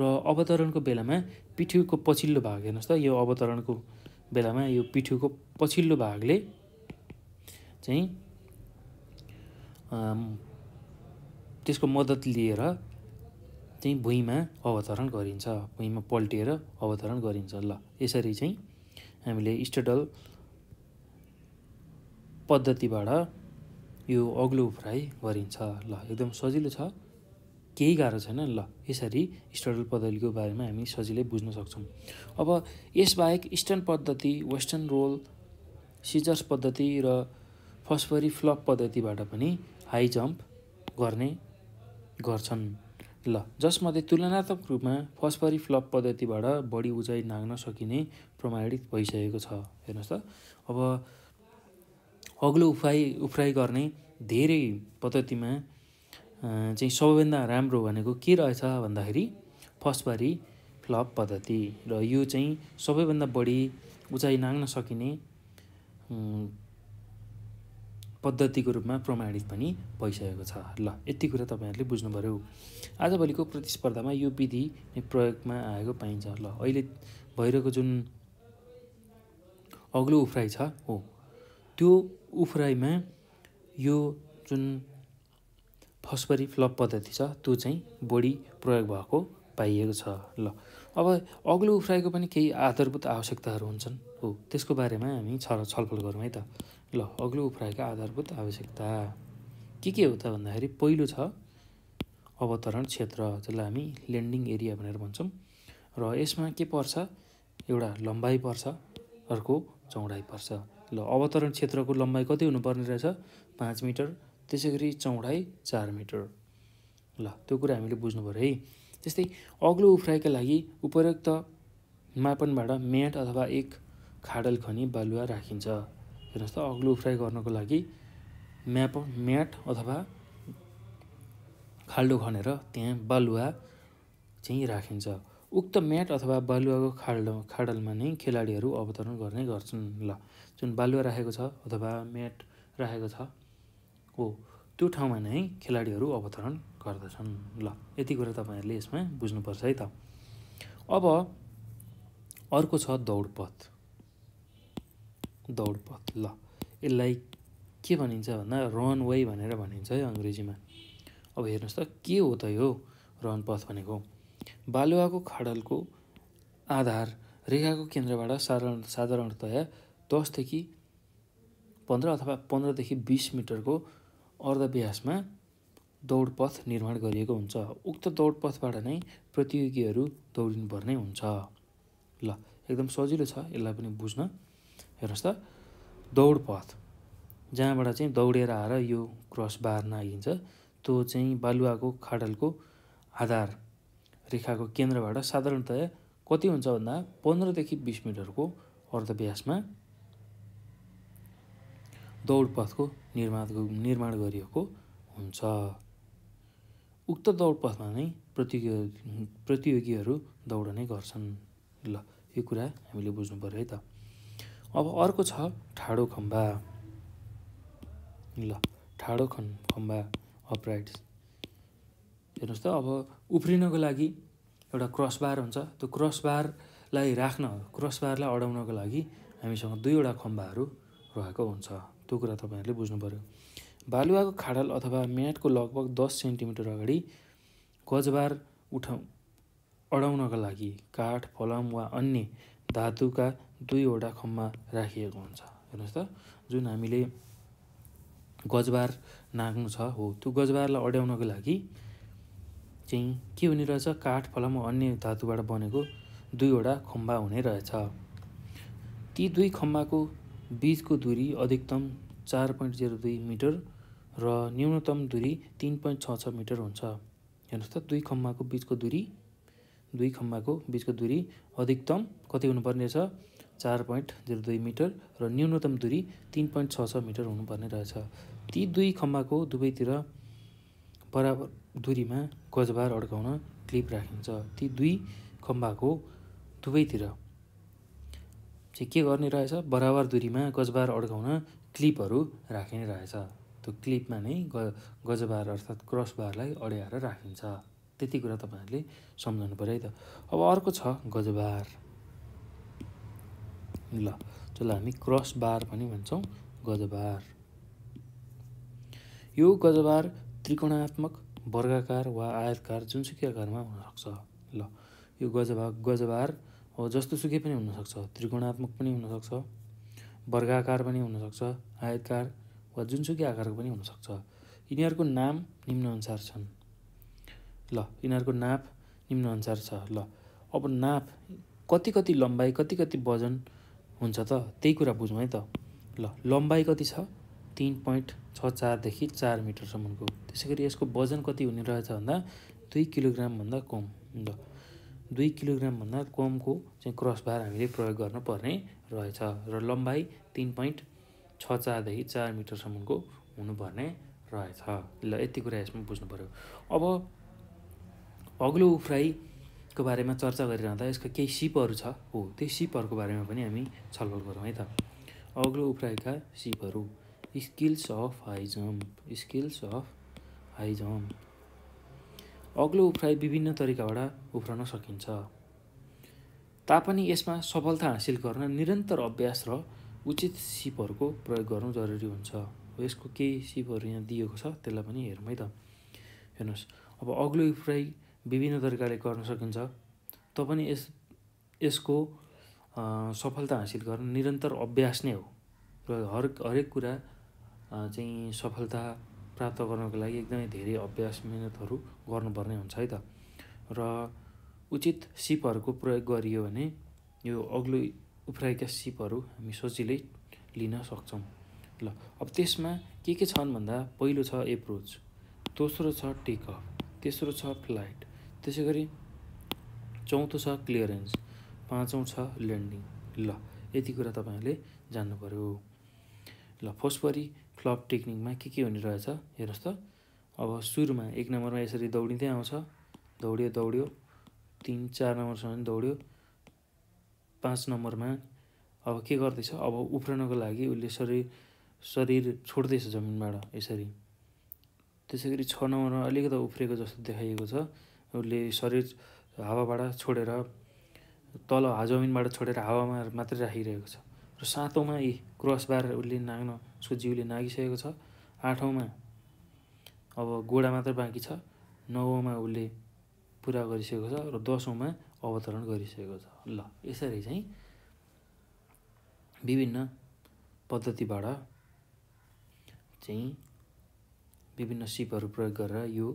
र अवतरणको बेलामा पिठ्युको पछिल्लो भाग हेर्नुहोस् त यो अवतरणको बेलामा यो पिठोको पछिल्लो भागले चाहिँ त्यसको मद्दत लिएर चाहिँ भुइँमा अवतरण गरिन्छ भुइँमा पल्टिएर अवतरण गरिन्छ ल यसरी चाहिँ हामीले स्टडल पद्धतिबाट यो अग्लो उफ्राई गरिन्छ ल एकदम सजिलो छ केही गाह्रो छैन ल यसरी स्टडल पद्धतिको बारेमा हामी सजिलै बुझ्न सक्छौँ अब यसबाहेक इस्टर्न पद्धति वेस्टर्न रोल सिजर्स पद्धति र फस्फरी फ्लप पद्धतिबाट पनि हाई जम्प गर्ने गर्छन् ल जसमध्ये तुलनात्मक रूपमा फस्फरी फ्लप पद्धतिबाट बढी उचाइ नाग्न सकिने प्रमाणित भइसकेको छ हेर्नुहोस् त अब अग्लो उफ्राइ उफ्राइ गर्ने धेरै पद्धतिमा चाहिँ सबैभन्दा राम्रो भनेको के रहेछ भन्दाखेरि फस्फरी फ्लप पद्धति र यो चाहिँ सबैभन्दा बढी उचाइ नाग्न सकिने पद्धतिको रूपमा प्रमाणित पनि भइसकेको छ ल यति कुरा तपाईँहरूले बुझ्नु पऱ्यो आजभोलिको प्रतिस्पर्धामा यो विधि प्रयोगमा आएको पाइन्छ ल अहिले भइरहेको जुन अग्लो उफ्राइ छ हो त्यो उफ्राइमा यो जुन फस्फरी फ्लप पद्धति छ त्यो चाहिँ बढी प्रयोग भएको पाइएको छ ल अब अग्लो उफ्राएको पनि केही आधारभूत आवश्यकताहरू हुन्छन् हो त्यसको बारेमा हामी छल छलफल गरौँ है त ल अग्लो उफ्राएको आधारभूत आवश्यकता के के हो त भन्दाखेरि पहिलो छ अवतरण क्षेत्र जसलाई हामी ल्यान्डिङ एरिया भनेर भन्छौँ र यसमा के पर्छ एउटा लम्बाइ पर्छ अर्को चौडाइ पर्छ ल अवतरण क्षेत्रको लम्बाइ कति हुनुपर्ने रहेछ पाँच मिटर त्यसै गरी चौडाइ चार मिटर ल त्यो कुरा हामीले बुझ्नु पऱ्यो है त्यस्तै अग्लो उफ्राइका लागि उपयुक्त मापनबाट म्याट अथवा एक खाडल खनी बालुवा राखिन्छ हेर्नुहोस् त अग्लो उफ्राइ गर्नको लागि म्याप म्याट अथवा खाल्डो खनेर त्यहाँ बालुवा चाहिँ राखिन्छ उक्त म्याट अथवा बालुवाको खाल्डो खाडलमा नै खेलाडीहरू अवतरण गर्ने गर्छन् ल जुन बालुवा राखेको छ अथवा म्याट राखेको छ हो त्यो ठाउँमा नै खेलाडीहरू अवतरण गर्दछन् ल यति कुरा तपाईँहरूले यसमा बुझ्नुपर्छ है त अब अर्को छ दौडपथ दौडपथ ल यसलाई के भनिन्छ भन्दा रन वे भनेर भनिन्छ है अङ्ग्रेजीमा अब हेर्नुहोस् त के हो त यो रनपथ भनेको बालुवाको खाडलको आधार रेखाको केन्द्रबाट साधारण साधारणतया दसदेखि पन्ध्र अथवा पन्ध्रदेखि बिस मिटरको अर्धव्यासमा दौडपथ निर्माण गरिएको हुन्छ उक्त दौडपथबाट नै प्रतियोगीहरू दौडिनुपर्ने हुन्छ ल एकदम सजिलो छ यसलाई पनि बुझ्न हेर्नुहोस् त दौडपथ जहाँबाट चाहिँ दौडेर आएर यो क्रस बार नागिन्छ त्यो चाहिँ बालुवाको खाडलको आधार रेखाको केन्द्रबाट साधारणतया कति हुन्छ भन्दा पन्ध्रदेखि बिस मिटरको अर्धव्यासमा दौडपथको निर्माण निर्माण गरिएको हुन्छ उक्त दौडपथमा नै प्रतियो प्रतियोगीहरू दौडने गर्छन् ल यो कुरा हामीले बुझ्नु पऱ्यो है त अब अर्को छ ठाडो खम्बा ल ठाडो खन् खम्बा अपराइट हेर्नुहोस् त अब उफ्रिनको लागि एउटा क्रसबार हुन्छ त्यो क्रसबारलाई राख्न क्रसबारलाई अडाउनको लागि हामीसँग दुईवटा खम्बाहरू भएको हुन्छ त्यो कुरा तपाईँहरूले बुझ्नु पऱ्यो बालुवाको खाडल अथवा म्याटको लगभग दस सेन्टिमिटर अगाडि गजबार उठाउ अडाउनका लागि काठ फलाम वा अन्य धातुका दुईवटा खम्बा राखिएको हुन्छ हेर्नुहोस् त जुन हामीले गजबार नाग्नु छ हो त्यो गजबारलाई अड्याउनको लागि चाहिँ के हुने रहेछ काठ फलाम वा अन्य धातुबाट बनेको दुईवटा खम्बा हुने रहेछ ती दुई खम्बाको बीचको दूरी अधिकतम चार पोइन्ट जेरो दुई मिटर र न्यूनतम दूरी तिन पोइन्ट छ छ मिटर हुन्छ हेर्नुहोस् त दुई खम्बाको बिचको दूरी दुई खम्बाको बिचको दूरी अधिकतम कति हुनुपर्ने रहेछ चार पोइन्ट जेरो दुई मिटर र न्यूनतम दूरी तिन पोइन्ट छ छ मिटर हुनुपर्ने रहेछ ती दुई खम्बाको दुवैतिर बराबर दूरीमा गजबार अड्काउन क्लिप राखिन्छ ती दुई खम्बाको दुवैतिर चाहिँ के गर्ने रहेछ बराबर दुरीमा गजबार अड्काउन क्लिपहरू राखिने रहेछ त्यो क्लिपमा नै ग गजबार अर्थात् क्रसबारलाई अड्याएर राखिन्छ त्यति कुरा तपाईँहरूले सम्झाउनु पऱ्यो है त अब अर्को छ गजबार ल जसलाई हामी क्रसबार पनि भन्छौँ गजबार यो गजबार त्रिकोणात्मक वर्गाकार वा आयतकार जुनसुकै आकारमा हुनसक्छ ल यो गजबार गजबार हो जस्तो सुकै पनि हुनसक्छ त्रिकोणात्मक पनि हुनसक्छ वर्गाकार पनि हुनसक्छ आयतकार वा जुनसुकै आकारको पनि हुनसक्छ यिनीहरूको नाम निम्नअनुसार छन् ल यिनीहरूको नाप निम्नअनुसार छ ल अब नाप कति कति लम्बाइ कति कति वजन हुन्छ त त्यही कुरा बुझौँ है त ल लम्बाइ कति छ तिन पोइन्ट छ चारदेखि चार मिटरसम्मको त्यसै गरी यसको वजन कति हुने रहेछ भन्दा दुई किलोग्रामभन्दा कम ल दुई किलोग्रामभन्दा कमको चाहिँ क्रसबार हामीले प्रयोग गर्नुपर्ने रहेछ र लम्बाइ तिन पोइन्ट छ चारदेखि चार मिटरसम्मको हुनुपर्ने रहेछ ल यति कुरा यसमा बुझ्नु पऱ्यो अब अग्लो उफ्राईको बारेमा चर्चा गरिरहँदा यसका केही सिपहरू छ हो त्यो सिपहरूको बारेमा पनि हामी छलफल गरौँ है त अग्लो उफ्राईका सिपहरू skills of high jump skills of high jump अग्लो उफ्राइ विभिन्न तरिकाबाट उफ्रन सकिन्छ तापनि यसमा सफलता हासिल गर्न निरन्तर अभ्यास र उचित सिपहरूको प्रयोग गर्नु जरुरी हुन्छ यसको केही सिपहरू यहाँ दिएको छ त्यसलाई पनि हेरौँ है त हेर्नुहोस् अब अग्लो उफ्राइ विभिन्न तरिकाले गर्न सकिन्छ पनि यस यसको सफलता हासिल गर्न निरन्तर अभ्यास नै हो र हर हरेक कुरा चाहिँ सफलता प्राप्त गर्नको लागि एकदमै धेरै अभ्यास मिहिनेतहरू गर्नुपर्ने हुन्छ है त र उचित सिपहरूको प्रयोग गरियो भने यो अग्लो उफ्राइका सिपहरू हामी सजिलै लिन सक्छौँ ल अब त्यसमा के के छन् भन्दा पहिलो छ एप्रोच दोस्रो छ अफ तेस्रो छ फ्लाइट त्यसै गरी चौथो छ क्लियरेन्स पाँचौँ छ ल्यान्डिङ ल यति कुरा तपाईँहरूले जान्नु पऱ्यो ल फर्स्ट फ्लप टेक्निकमा के के हुने रहेछ हेर्नुहोस् त अब सुरुमा एक नम्बरमा यसरी दौडिँदै आउँछ दौड्यो दौड्यो तिन चार नम्बरसम्म दौड्यो पाँच नम्बरमा अब के गर्दैछ अब उफ्रनको लागि उसले शरीर शरीर छोड्दैछ जमिनबाट यसरी त्यसै गरी छ नम्बरमा अलिकति उफ्रेको जस्तो देखाइएको छ उसले शरीर हावाबाट छोडेर तल जमिनबाट छोडेर हावामा मात्रै राखिरहेको छ र सातौँमा यी बार उसले नाग्न उसको जिउले नागिसकेको छ आठौँमा अब गोडा मात्र बाँकी छ नौमा उसले पुरा गरिसकेको छ र दसौँमा अवतरण गरिसकेको छ ल यसरी चाहिँ विभिन्न पद्धतिबाट चाहिँ विभिन्न सिपहरू प्रयोग गरेर यो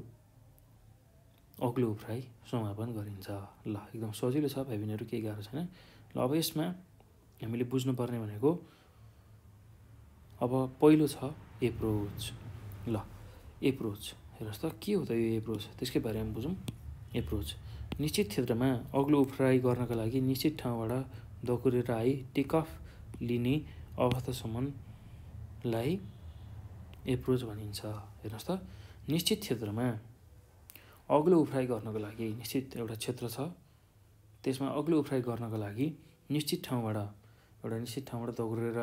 अग्लो उफ्राई समापन गरिन्छ ल एकदम सजिलो छ भाइ बहिनीहरू केही गाह्रो छैन ल अब यसमा हामीले बुझ्नुपर्ने भनेको अब पहिलो छ एप्रोच ल एप्रोच हेर्नुहोस् त के हो त यो एप्रोच त्यसकै बारेमा बुझौँ एप्रोच निश्चित क्षेत्रमा अग्लो उफ्राई गर्नका लागि निश्चित ठाउँबाट दकुरेर आई अफ लिने अवस्थासम्मलाई एप्रोच भनिन्छ हेर्नुहोस् त निश्चित क्षेत्रमा अग्लो उफ्राई गर्नको लागि निश्चित एउटा क्षेत्र छ त्यसमा अग्लो उफ्राई गर्नको लागि निश्चित ठाउँबाट एउटा निश्चित ठाउँबाट दगुरेर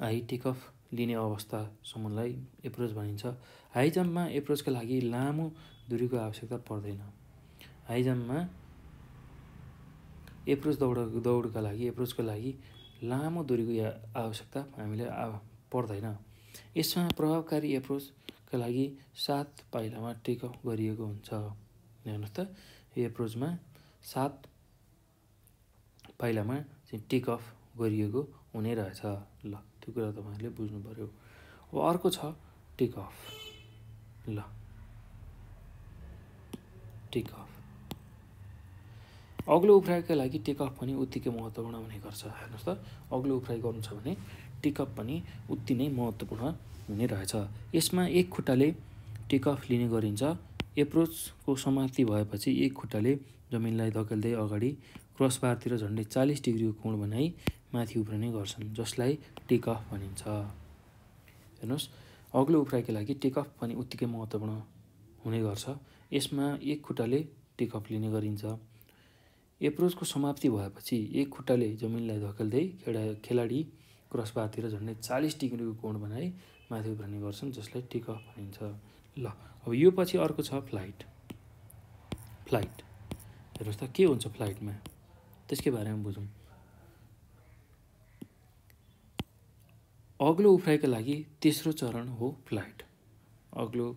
हाई टेकअफ लिने अवस्थासम्मलाई एप्रोच भनिन्छ हाई जम्पमा एप्रोचका लागि लामो दुरीको आवश्यकता पर्दैन हाई जम्पमा एप्रोच दौड दौडका लागि एप्रोचको लागि लामो दुरीको आवश्यकता हामीलाई पर्दैन यसमा प्रभावकारी एप्रोचका लागि सात पाइलामा टेकअफ गरिएको हुन्छ हेर्नुहोस् त यो एप्रोचमा सात पाइलामा चाहिँ टेकअफ गरिएको हुने रहेछ ल त्यो कुरा तपाईँहरूले बुझ्नु पऱ्यो अब अर्को छ टेक अफ ल टेक अफ अग्लो उफ्राइका लागि टेक अफ पनि उत्तिकै महत्त्वपूर्ण हुने गर्छ हेर्नुहोस् त अग्लो उफ्राइ गर्नु छ भने टेकअप पनि उत्ति नै महत्त्वपूर्ण हुने रहेछ यसमा एक खुट्टाले टेकअप लिने गरिन्छ एप्रोचको समाप्ति भएपछि एक खुट्टाले जमिनलाई धकेल्दै अगाडि क्रसबारतिर झन्डै चालिस डिग्रीको कोण बनाई माथि उफ्रने गर्छन् जसलाई टेक अफ भनिन्छ हेर्नुहोस् अग्लो उफ्राइको लागि टेक अफ पनि उत्तिकै महत्त्वपूर्ण हुने गर्छ यसमा एक खुट्टाले टेक अफ लिने गरिन्छ एप्रोचको समाप्ति भएपछि एक खुट्टाले जमिनलाई धकेल्दै खेडा खेलाडी क्रसबारतिर झन्डै चालिस डिग्रीको कोण बनाए माथि उफ्रने गर्छन् जसलाई टेक अफ भनिन्छ ल अब यो पछि अर्को छ फ्लाइट फ्लाइट हेर्नुहोस् त के हुन्छ फ्लाइटमा त्यसकै बारेमा बुझौँ अग्लो उफ्राइका लागि तेस्रो चरण हो फ्लाइट अग्लो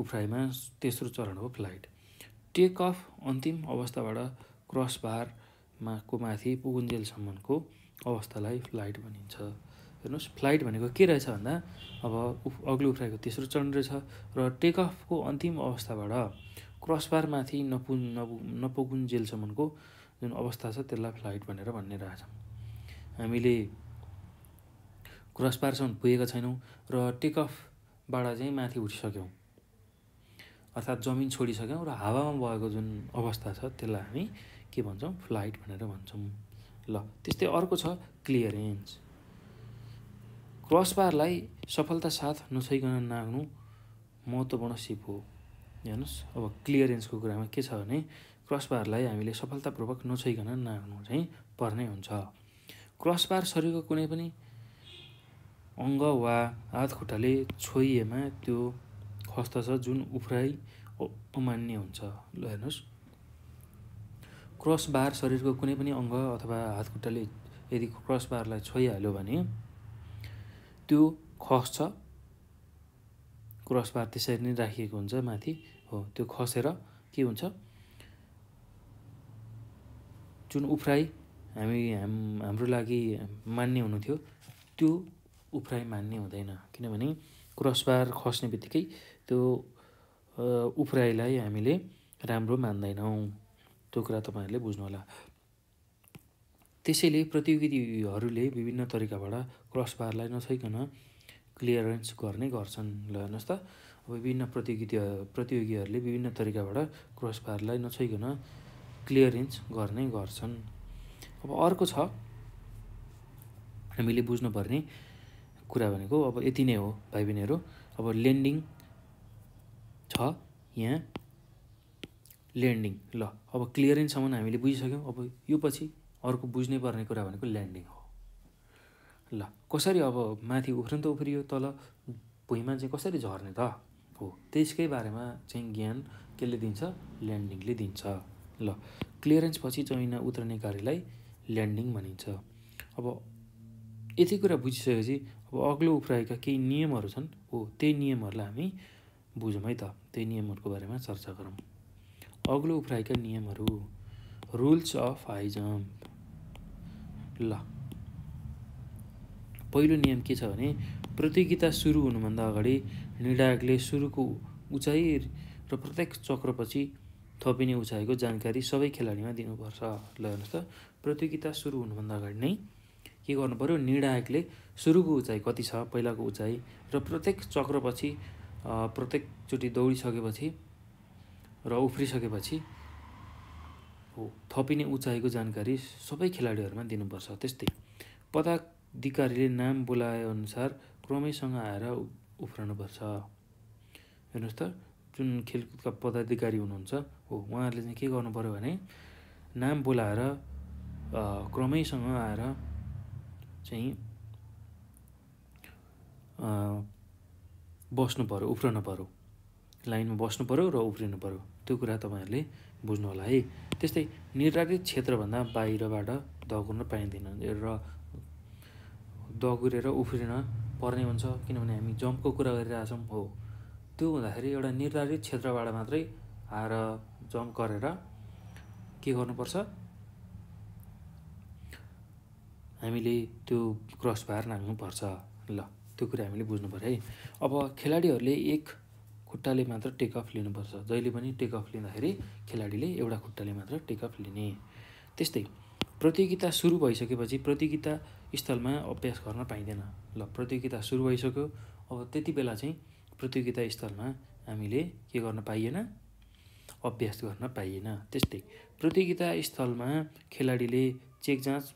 उफ्राइमा तेस्रो चरण हो फ्लाइट टेक अफ अन्तिम अवस्थाबाट क्रस बारमा को माथि पुगुन्जेलसम्मको अवस्थालाई फ्लाइट भनिन्छ हेर्नुहोस् फ्लाइट भनेको के रहेछ भन्दा अब उफ अग्लो उफ्राइको तेस्रो चरण रहेछ र टेक अफको अन्तिम अवस्थाबाट क्रसबारमाथि नपुन नपु नपुगुन्जेलसम्मको जुन अवस्था छ त्यसलाई फ्लाइट भनेर भन्ने रहेछ हामीले पारसम्म पुगेका छैनौँ र टेकअफबाट चाहिँ माथि उठिसक्यौँ अर्थात् जमिन छोडिसक्यौँ र हावामा भएको जुन अवस्था छ त्यसलाई हामी के भन्छौँ फ्लाइट भनेर भन्छौँ ल त्यस्तै अर्को छ क्लियरेन्स क्रसबारलाई सफलता साथ नछोइकन नाग्नु महत्त्वपूर्ण सिप हो हेर्नुहोस् अब क्लियरेन्सको कुरामा के छ भने क्रसबारलाई हामीले सफलतापूर्वक नछोइकन नाग्नु चाहिँ पर्ने हुन्छ क्रसबार शरीरको कुनै पनि अङ्ग वा हातखुट्टाले छोइएमा त्यो खस्दछ जुन उफ्राइ अमान्य हुन्छ ल हेर्नुहोस् क्रसबार शरीरको कुनै पनि अङ्ग अथवा हातखुट्टाले यदि क्रसबारलाई छोइहाल्यो भने त्यो खस्छ क्रसबार बार त्यसरी नै राखिएको हुन्छ माथि हो त्यो खसेर के हुन्छ जुन उफ्राइ हामी हाम हाम्रो लागि मान्य हुनु थियो त्यो उफ्राइ मान्ने हुँदैन किनभने क्रसबार खस्ने बित्तिकै त्यो उफ्राइलाई हामीले राम्रो मान्दैनौँ त्यो कुरा तपाईँहरूले बुझ्नुहोला त्यसैले प्रतियोगिताहरूले विभिन्न तरिकाबाट क्रसबारलाई नछइकन क्लियरेन्स गर्ने गर्छन् ल हेर्नुहोस् त विभिन्न प्रतियोगिता प्रतियोगीहरूले विभिन्न तरिकाबाट क्रसबारलाई नछोइकन क्लियरेन्स गर्ने गर्छन् अब अर्को छ हामीले बुझ्नुपर्ने कुरा भनेको अब यति नै हो भाइ बहिनीहरू अब लेन्डिङ छ यहाँ ल्यान्डिङ ल अब क्लियरेन्ससम्म हामीले बुझिसक्यौँ अब यो पछि अर्को बुझ्नै पर्ने कुरा भनेको ल्यान्डिङ हो ल कसरी अब माथि त उफ्रियो तल भुइँमा चाहिँ कसरी झर्ने त हो त्यसकै बारेमा चाहिँ ज्ञान केले दिन्छ ल्यान्डिङले दिन्छ ल क्लियरेन्स पछि चैना उत्रने कार्यलाई ल्यान्डिङ भनिन्छ अब यति कुरा बुझिसकेपछि अब अग्लो उफ्राएका केही नियमहरू छन् हो त्यही नियमहरूलाई हामी बुझौँ है त त्यही नियमहरूको बारेमा चर्चा गरौँ अग्लो उफ्राएका नियमहरू रुल्स अफ हाई जम्प ल पहिलो नियम के छ भने प्रतियोगिता सुरु हुनुभन्दा अगाडि निर्णायकले सुरुको उचाइ र प्रत्येक चक्रपछि थपिने उचाइको जानकारी सबै खेलाडीमा दिनुपर्छ ल हेर्नुहोस् त प्रतियोगिता सुरु हुनुभन्दा अगाडि नै के गर्नु पऱ्यो निर्णायकले सुरुको उचाइ कति छ पहिलाको उचाइ र प्रत्येक चक्रपछि प्रत्येकचोटि दौडिसकेपछि र उफ्रिसकेपछि हो थपिने उचाइको जानकारी सबै खेलाडीहरूमा दिनुपर्छ त्यस्तै पदाधिकारीले नाम बोलाएअनुसार क्रमैसँग आएर उफ्रनुपर्छ हेर्नुहोस् त जुन खेलकुदका पदाधिकारी हुनुहुन्छ हो उहाँहरूले चाहिँ के गर्नु पऱ्यो भने नाम बोलाएर क्रमैसँग आएर चाहिँ बस्नु पऱ्यो उफ्रनु पऱ्यो लाइनमा बस्नु पऱ्यो र उफ्रिनु पऱ्यो त्यो कुरा तपाईँहरूले होला है त्यस्तै निर्धारित क्षेत्रभन्दा बाहिरबाट दगुर्न पाइँदैन र दगुरेर उफ्रिन पर्ने हुन्छ किनभने हामी जम्पको कुरा गरिरहेछौँ हो त्यो हुँदाखेरि एउटा निर्धारित क्षेत्रबाट मात्रै आएर जम्प गरेर के गर्नुपर्छ हामीले त्यो क्रस भएर नाङ्नुपर्छ ल त्यो कुरा हामीले बुझ्नु पऱ्यो है अब खेलाडीहरूले एक खुट्टाले मात्र टेक टेकअफ लिनुपर्छ जहिले पनि टेक टेकअफ लिँदाखेरि खेलाडीले एउटा खुट्टाले मात्र टेक अफ लिने त्यस्तै प्रतियोगिता सुरु भइसकेपछि प्रतियोगिता स्थलमा अभ्यास गर्न पाइँदैन ल प्रतियोगिता सुरु भइसक्यो अब त्यति बेला चाहिँ प्रतियोगिता स्थलमा हामीले के गर्न पाइएन अभ्यास गर्न पाइएन त्यस्तै प्रतियोगिता स्थलमा खेलाडीले चेक जाँच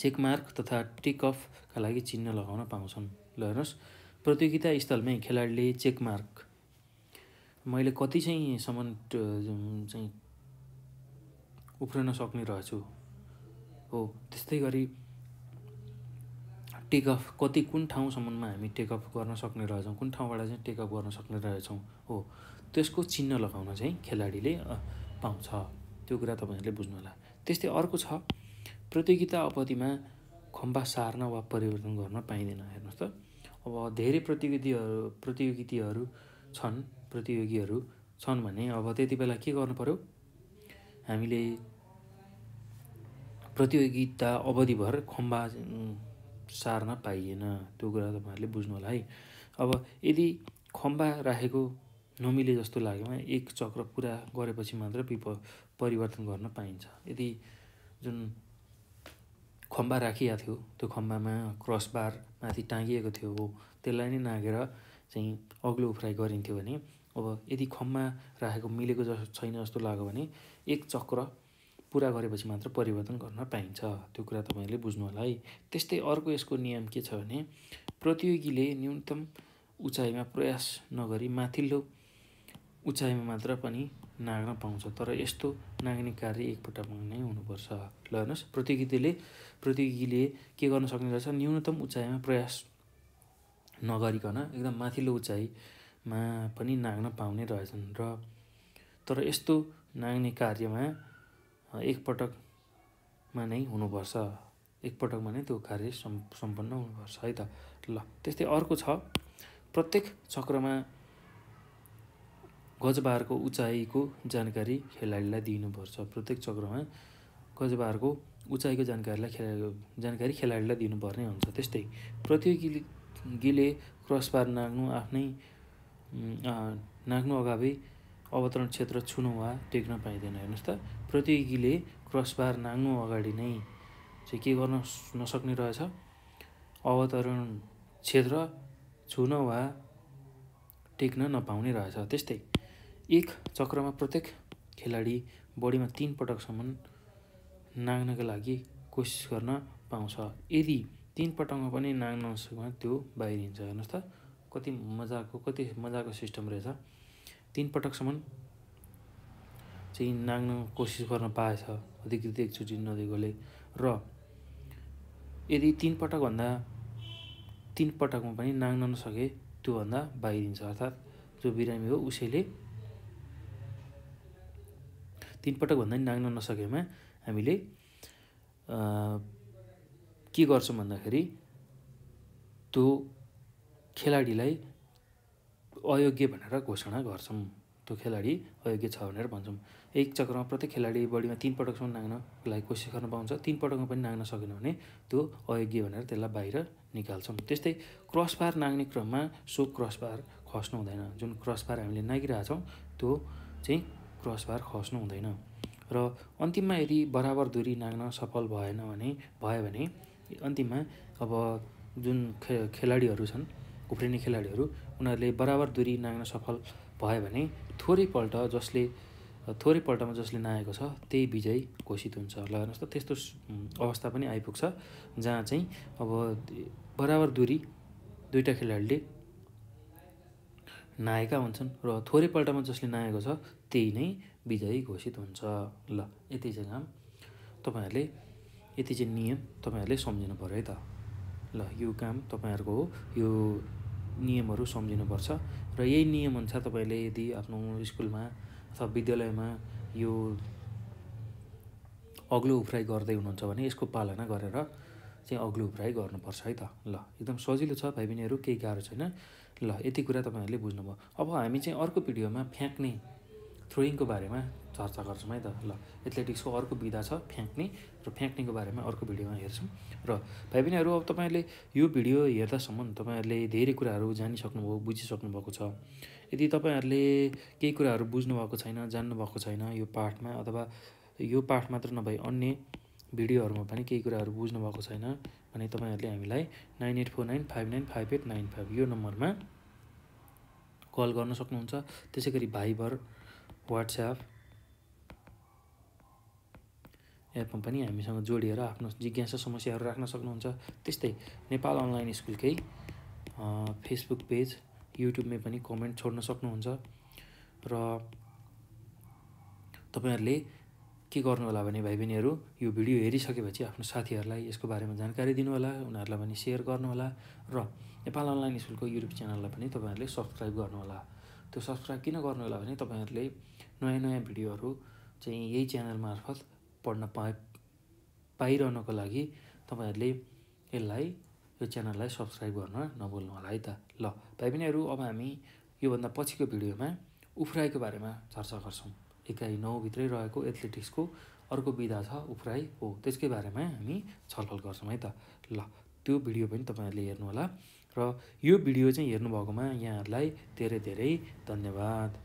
चेकमार्क तथा टेकअफका लागि चिन्ह लगाउन पाउँछन् ल हेर्नुहोस् प्रतियोगिता स्थलमै खेलाडीले चेकमार्क मैले कति चाहिँ चाहिँसम्म चाहिँ उफ्रन सक्ने रहेछु हो त्यस्तै गरी टेकअफ कति कुन ठाउँसम्ममा हामी टेकअफ गर्न सक्ने रहेछौँ कुन ठाउँबाट चाहिँ टेकअप गर्न सक्ने रहेछौँ हो त्यसको चिन्ह लगाउन चाहिँ खेलाडीले पाउँछ त्यो कुरा तपाईँहरूले बुझ्नु होला त्यस्तै अर्को छ प्रतियोगिता अवधिमा खम्बा सार्न वा परिवर्तन गर्न पाइँदैन हेर्नुहोस् त अब धेरै प्रतियोगिताहरू प्रतियोगिताहरू छन् प्रतियोगीहरू छन् भने अब त्यति बेला के गर्नु पऱ्यो हामीले प्रतियोगिता अवधिभर खम्बा सार्न पाइएन त्यो कुरा तपाईँहरूले बुझ्नु होला है अब यदि खम्बा राखेको नमिले जस्तो लागेमा एक चक्र पुरा गरेपछि मात्र परिवर्तन गर्न पाइन्छ यदि जुन खम्बा राखिएको थियो त्यो खम्बामा क्रसबार माथि टाँगिएको थियो हो त्यसलाई नै नागेर चाहिँ अग्लो उफ्राइ गरिन्थ्यो भने अब यदि खम्बा राखेको मिलेको जस्तो छैन जस्तो लाग्यो भने एक चक्र पुरा गरेपछि मात्र परिवर्तन गर्न पाइन्छ त्यो कुरा तपाईँहरूले बुझ्नु होला है त्यस्तै अर्को यसको नियम के छ भने प्रतियोगीले न्यूनतम उचाइमा प्रयास नगरी माथिल्लो उचाइमा मात्र पनि नाग्न पाउँछ तर यस्तो नाग्ने कार्य एकपटकमा नै हुनुपर्छ ल हेर्नुहोस् प्रतियोगिताले प्रतियोगीले के गर्न सक्ने रहेछ न्यूनतम उचाइमा प्रयास नगरिकन एकदम माथिल्लो उचाइमा पनि नाग्न पाउने रहेछन् र तर यस्तो नाग्ने कार्यमा एकपटकमा नै हुनुपर्छ एकपटकमा नै त्यो कार्य सम् सम्पन्न हुनुपर्छ है त ल त्यस्तै अर्को छ प्रत्येक चक्रमा गजबारको उचाइको जानकारी खेलाडीलाई दिनुपर्छ प्रत्येक चक्रमा गजबारको उचाइको जानकारीलाई खेला जानकारी खेलाडीलाई दिनुपर्ने हुन्छ त्यस्तै प्रतियोगीले क्रसबार नाग्नु आफ्नै नाग्नु अगावै अवतरण क्षेत्र छुनु वा टेक्न पाइँदैन हेर्नुहोस् त प्रतियोगीले क्रसबार नाग्नु अगाडि नै चाहिँ के गर्न नसक्ने रहेछ अवतरण क्षेत्र छुन वा टेक्न नपाउने रहेछ त्यस्तै एक चक्रमा प्रत्येक खेलाडी बढीमा तिन पटकसम्म नाग्नका लागि कोसिस गर्न पाउँछ यदि तिन पटकमा पनि नाग्न नसकेमा त्यो बाहिरिन्छ हेर्नुहोस् त कति मजाको कति मजाको सिस्टम रहेछ तिन पटकसम्म चाहिँ नाग्न कोसिस गर्न पाएछ अधिकृत एकचोटि नदिएकोले र यदि तिन पटकभन्दा तिन पटकमा पनि नाग्न नसके त्योभन्दा बाहिरिन्छ अर्थात् जो बिरामी हो उसैले तिनपटकभन्दा पनि नाग्न नसकेमा हामीले के गर्छौँ भन्दाखेरि त्यो खेलाडीलाई अयोग्य भनेर घोषणा गर्छौँ त्यो खेलाडी अयोग्य छ भनेर भन्छौँ एक चक्रमा प्रत्येक खेलाडी बडीमा तिनपटकसम्म नाग्नको लागि कोसिस गर्न पाउँछ तिन पटकमा पनि नाग्न सकेन भने त्यो अयोग्य भनेर त्यसलाई बाहिर निकाल्छौँ त्यस्तै क्रसबार नाग्ने क्रममा सो क्रसबार खस्नु हुँदैन जुन क्रसबार हामीले नागिरहेछौँ त्यो चाहिँ क्रसबार खस्नु हुँदैन र अन्तिममा यदि बराबर दुरी नाग्न सफल भएन भने भयो भने अन्तिममा अब जुन खे खेलाडीहरू छन् उफ्रिने खेलाडीहरू उनीहरूले बराबर दुरी नाग्न सफल भयो भने थोरैपल्ट जसले थोरैपल्टमा जसले नाएको छ त्यही विजय घोषित हुन्छ ल हेर्नुहोस् त त्यस्तो अवस्था पनि आइपुग्छ जहाँ चाहिँ अब बराबर दुरी दुईवटा खेलाडीले नाएका हुन्छन् र थोरैपल्टमा जसले नाएको छ त्यही नै विजयी घोषित हुन्छ ल यति चाहिँ काम तपाईँहरूले यति चाहिँ नियम तपाईँहरूले सम्झिनु पऱ्यो है त ल यो काम तपाईँहरूको हो यो नियमहरू सम्झिनुपर्छ र यही नियमअनुसार तपाईँले यदि आफ्नो स्कुलमा अथवा विद्यालयमा यो अग्लो उफ्राइ गर्दै हुनुहुन्छ भने यसको पालना गरेर चाहिँ अग्लो उफ्राइ गर्नुपर्छ है त ल एकदम सजिलो छ भाइ बहिनीहरू केही गाह्रो छैन ल यति कुरा तपाईँहरूले बुझ्नुभयो अब हामी चाहिँ अर्को भिडियोमा फ्याँक्ने थ्रोइङको बारेमा चर्चा गर्छौँ है त ल एथलेटिक्सको अर्को विधा छ फ्याँक्ने र फ्याँक्नेको बारेमा अर्को भिडियोमा हेर्छौँ र भाइ बहिनीहरू अब तपाईँहरूले यो भिडियो हेर्दासम्म तपाईँहरूले धेरै कुराहरू जानिसक्नुभयो बुझिसक्नुभएको छ यदि तपाईँहरूले केही कुराहरू बुझ्नुभएको छैन जान्नुभएको छैन यो पाठमा अथवा यो पाठ मात्र नभई अन्य भिडियोहरूमा पनि केही कुराहरू बुझ्नुभएको छैन भने तपाईँहरूले हामीलाई nine eight four nine five nine five eight nine five यो नम्बरमा कल गर्न सक्नुहुन्छ त्यसै गरी भाइबर वाट्सएप एपमा पनि हामीसँग जोडिएर आफ्नो जिज्ञासा समस्याहरू राख्न सक्नुहुन्छ त्यस्तै नेपाल अनलाइन स्कुलकै फेसबुक पेज युट्युबमै पनि कमेन्ट छोड्न सक्नुहुन्छ र तपाईँहरूले के गर्नुहोला भने भाइ बहिनीहरू यो भिडियो हेरिसकेपछि आफ्नो साथीहरूलाई यसको बारेमा जानकारी दिनुहोला उनीहरूलाई पनि सेयर गर्नुहोला र नेपाल अनलाइन स्कुलको युट्युब च्यानललाई पनि तपाईँहरूले सब्सक्राइब गर्नुहोला त्यो सब्सक्राइब किन गर्नुहोला भने तपाईँहरूले नयाँ नयाँ भिडियोहरू चाहिँ यही च्यानल मार्फत पढ्न पा पाइरहनको लागि तपाईँहरूले यसलाई यो च्यानललाई सब्सक्राइब गर्न नभुल्नु होला है त ल भाइ बहिनीहरू अब हामी योभन्दा पछिको भिडियोमा उफ्राईको बारेमा चर्चा गर्छौँ एकाइ नौभित्रै रहेको एथलेटिक्सको अर्को विधा छ उफ्राई हो त्यसकै बारेमा हामी छलफल गर्छौँ है त ल त्यो भिडियो पनि तपाईँहरूले हेर्नुहोला र यो भिडियो चाहिँ हेर्नुभएकोमा यहाँहरूलाई धेरै धेरै धन्यवाद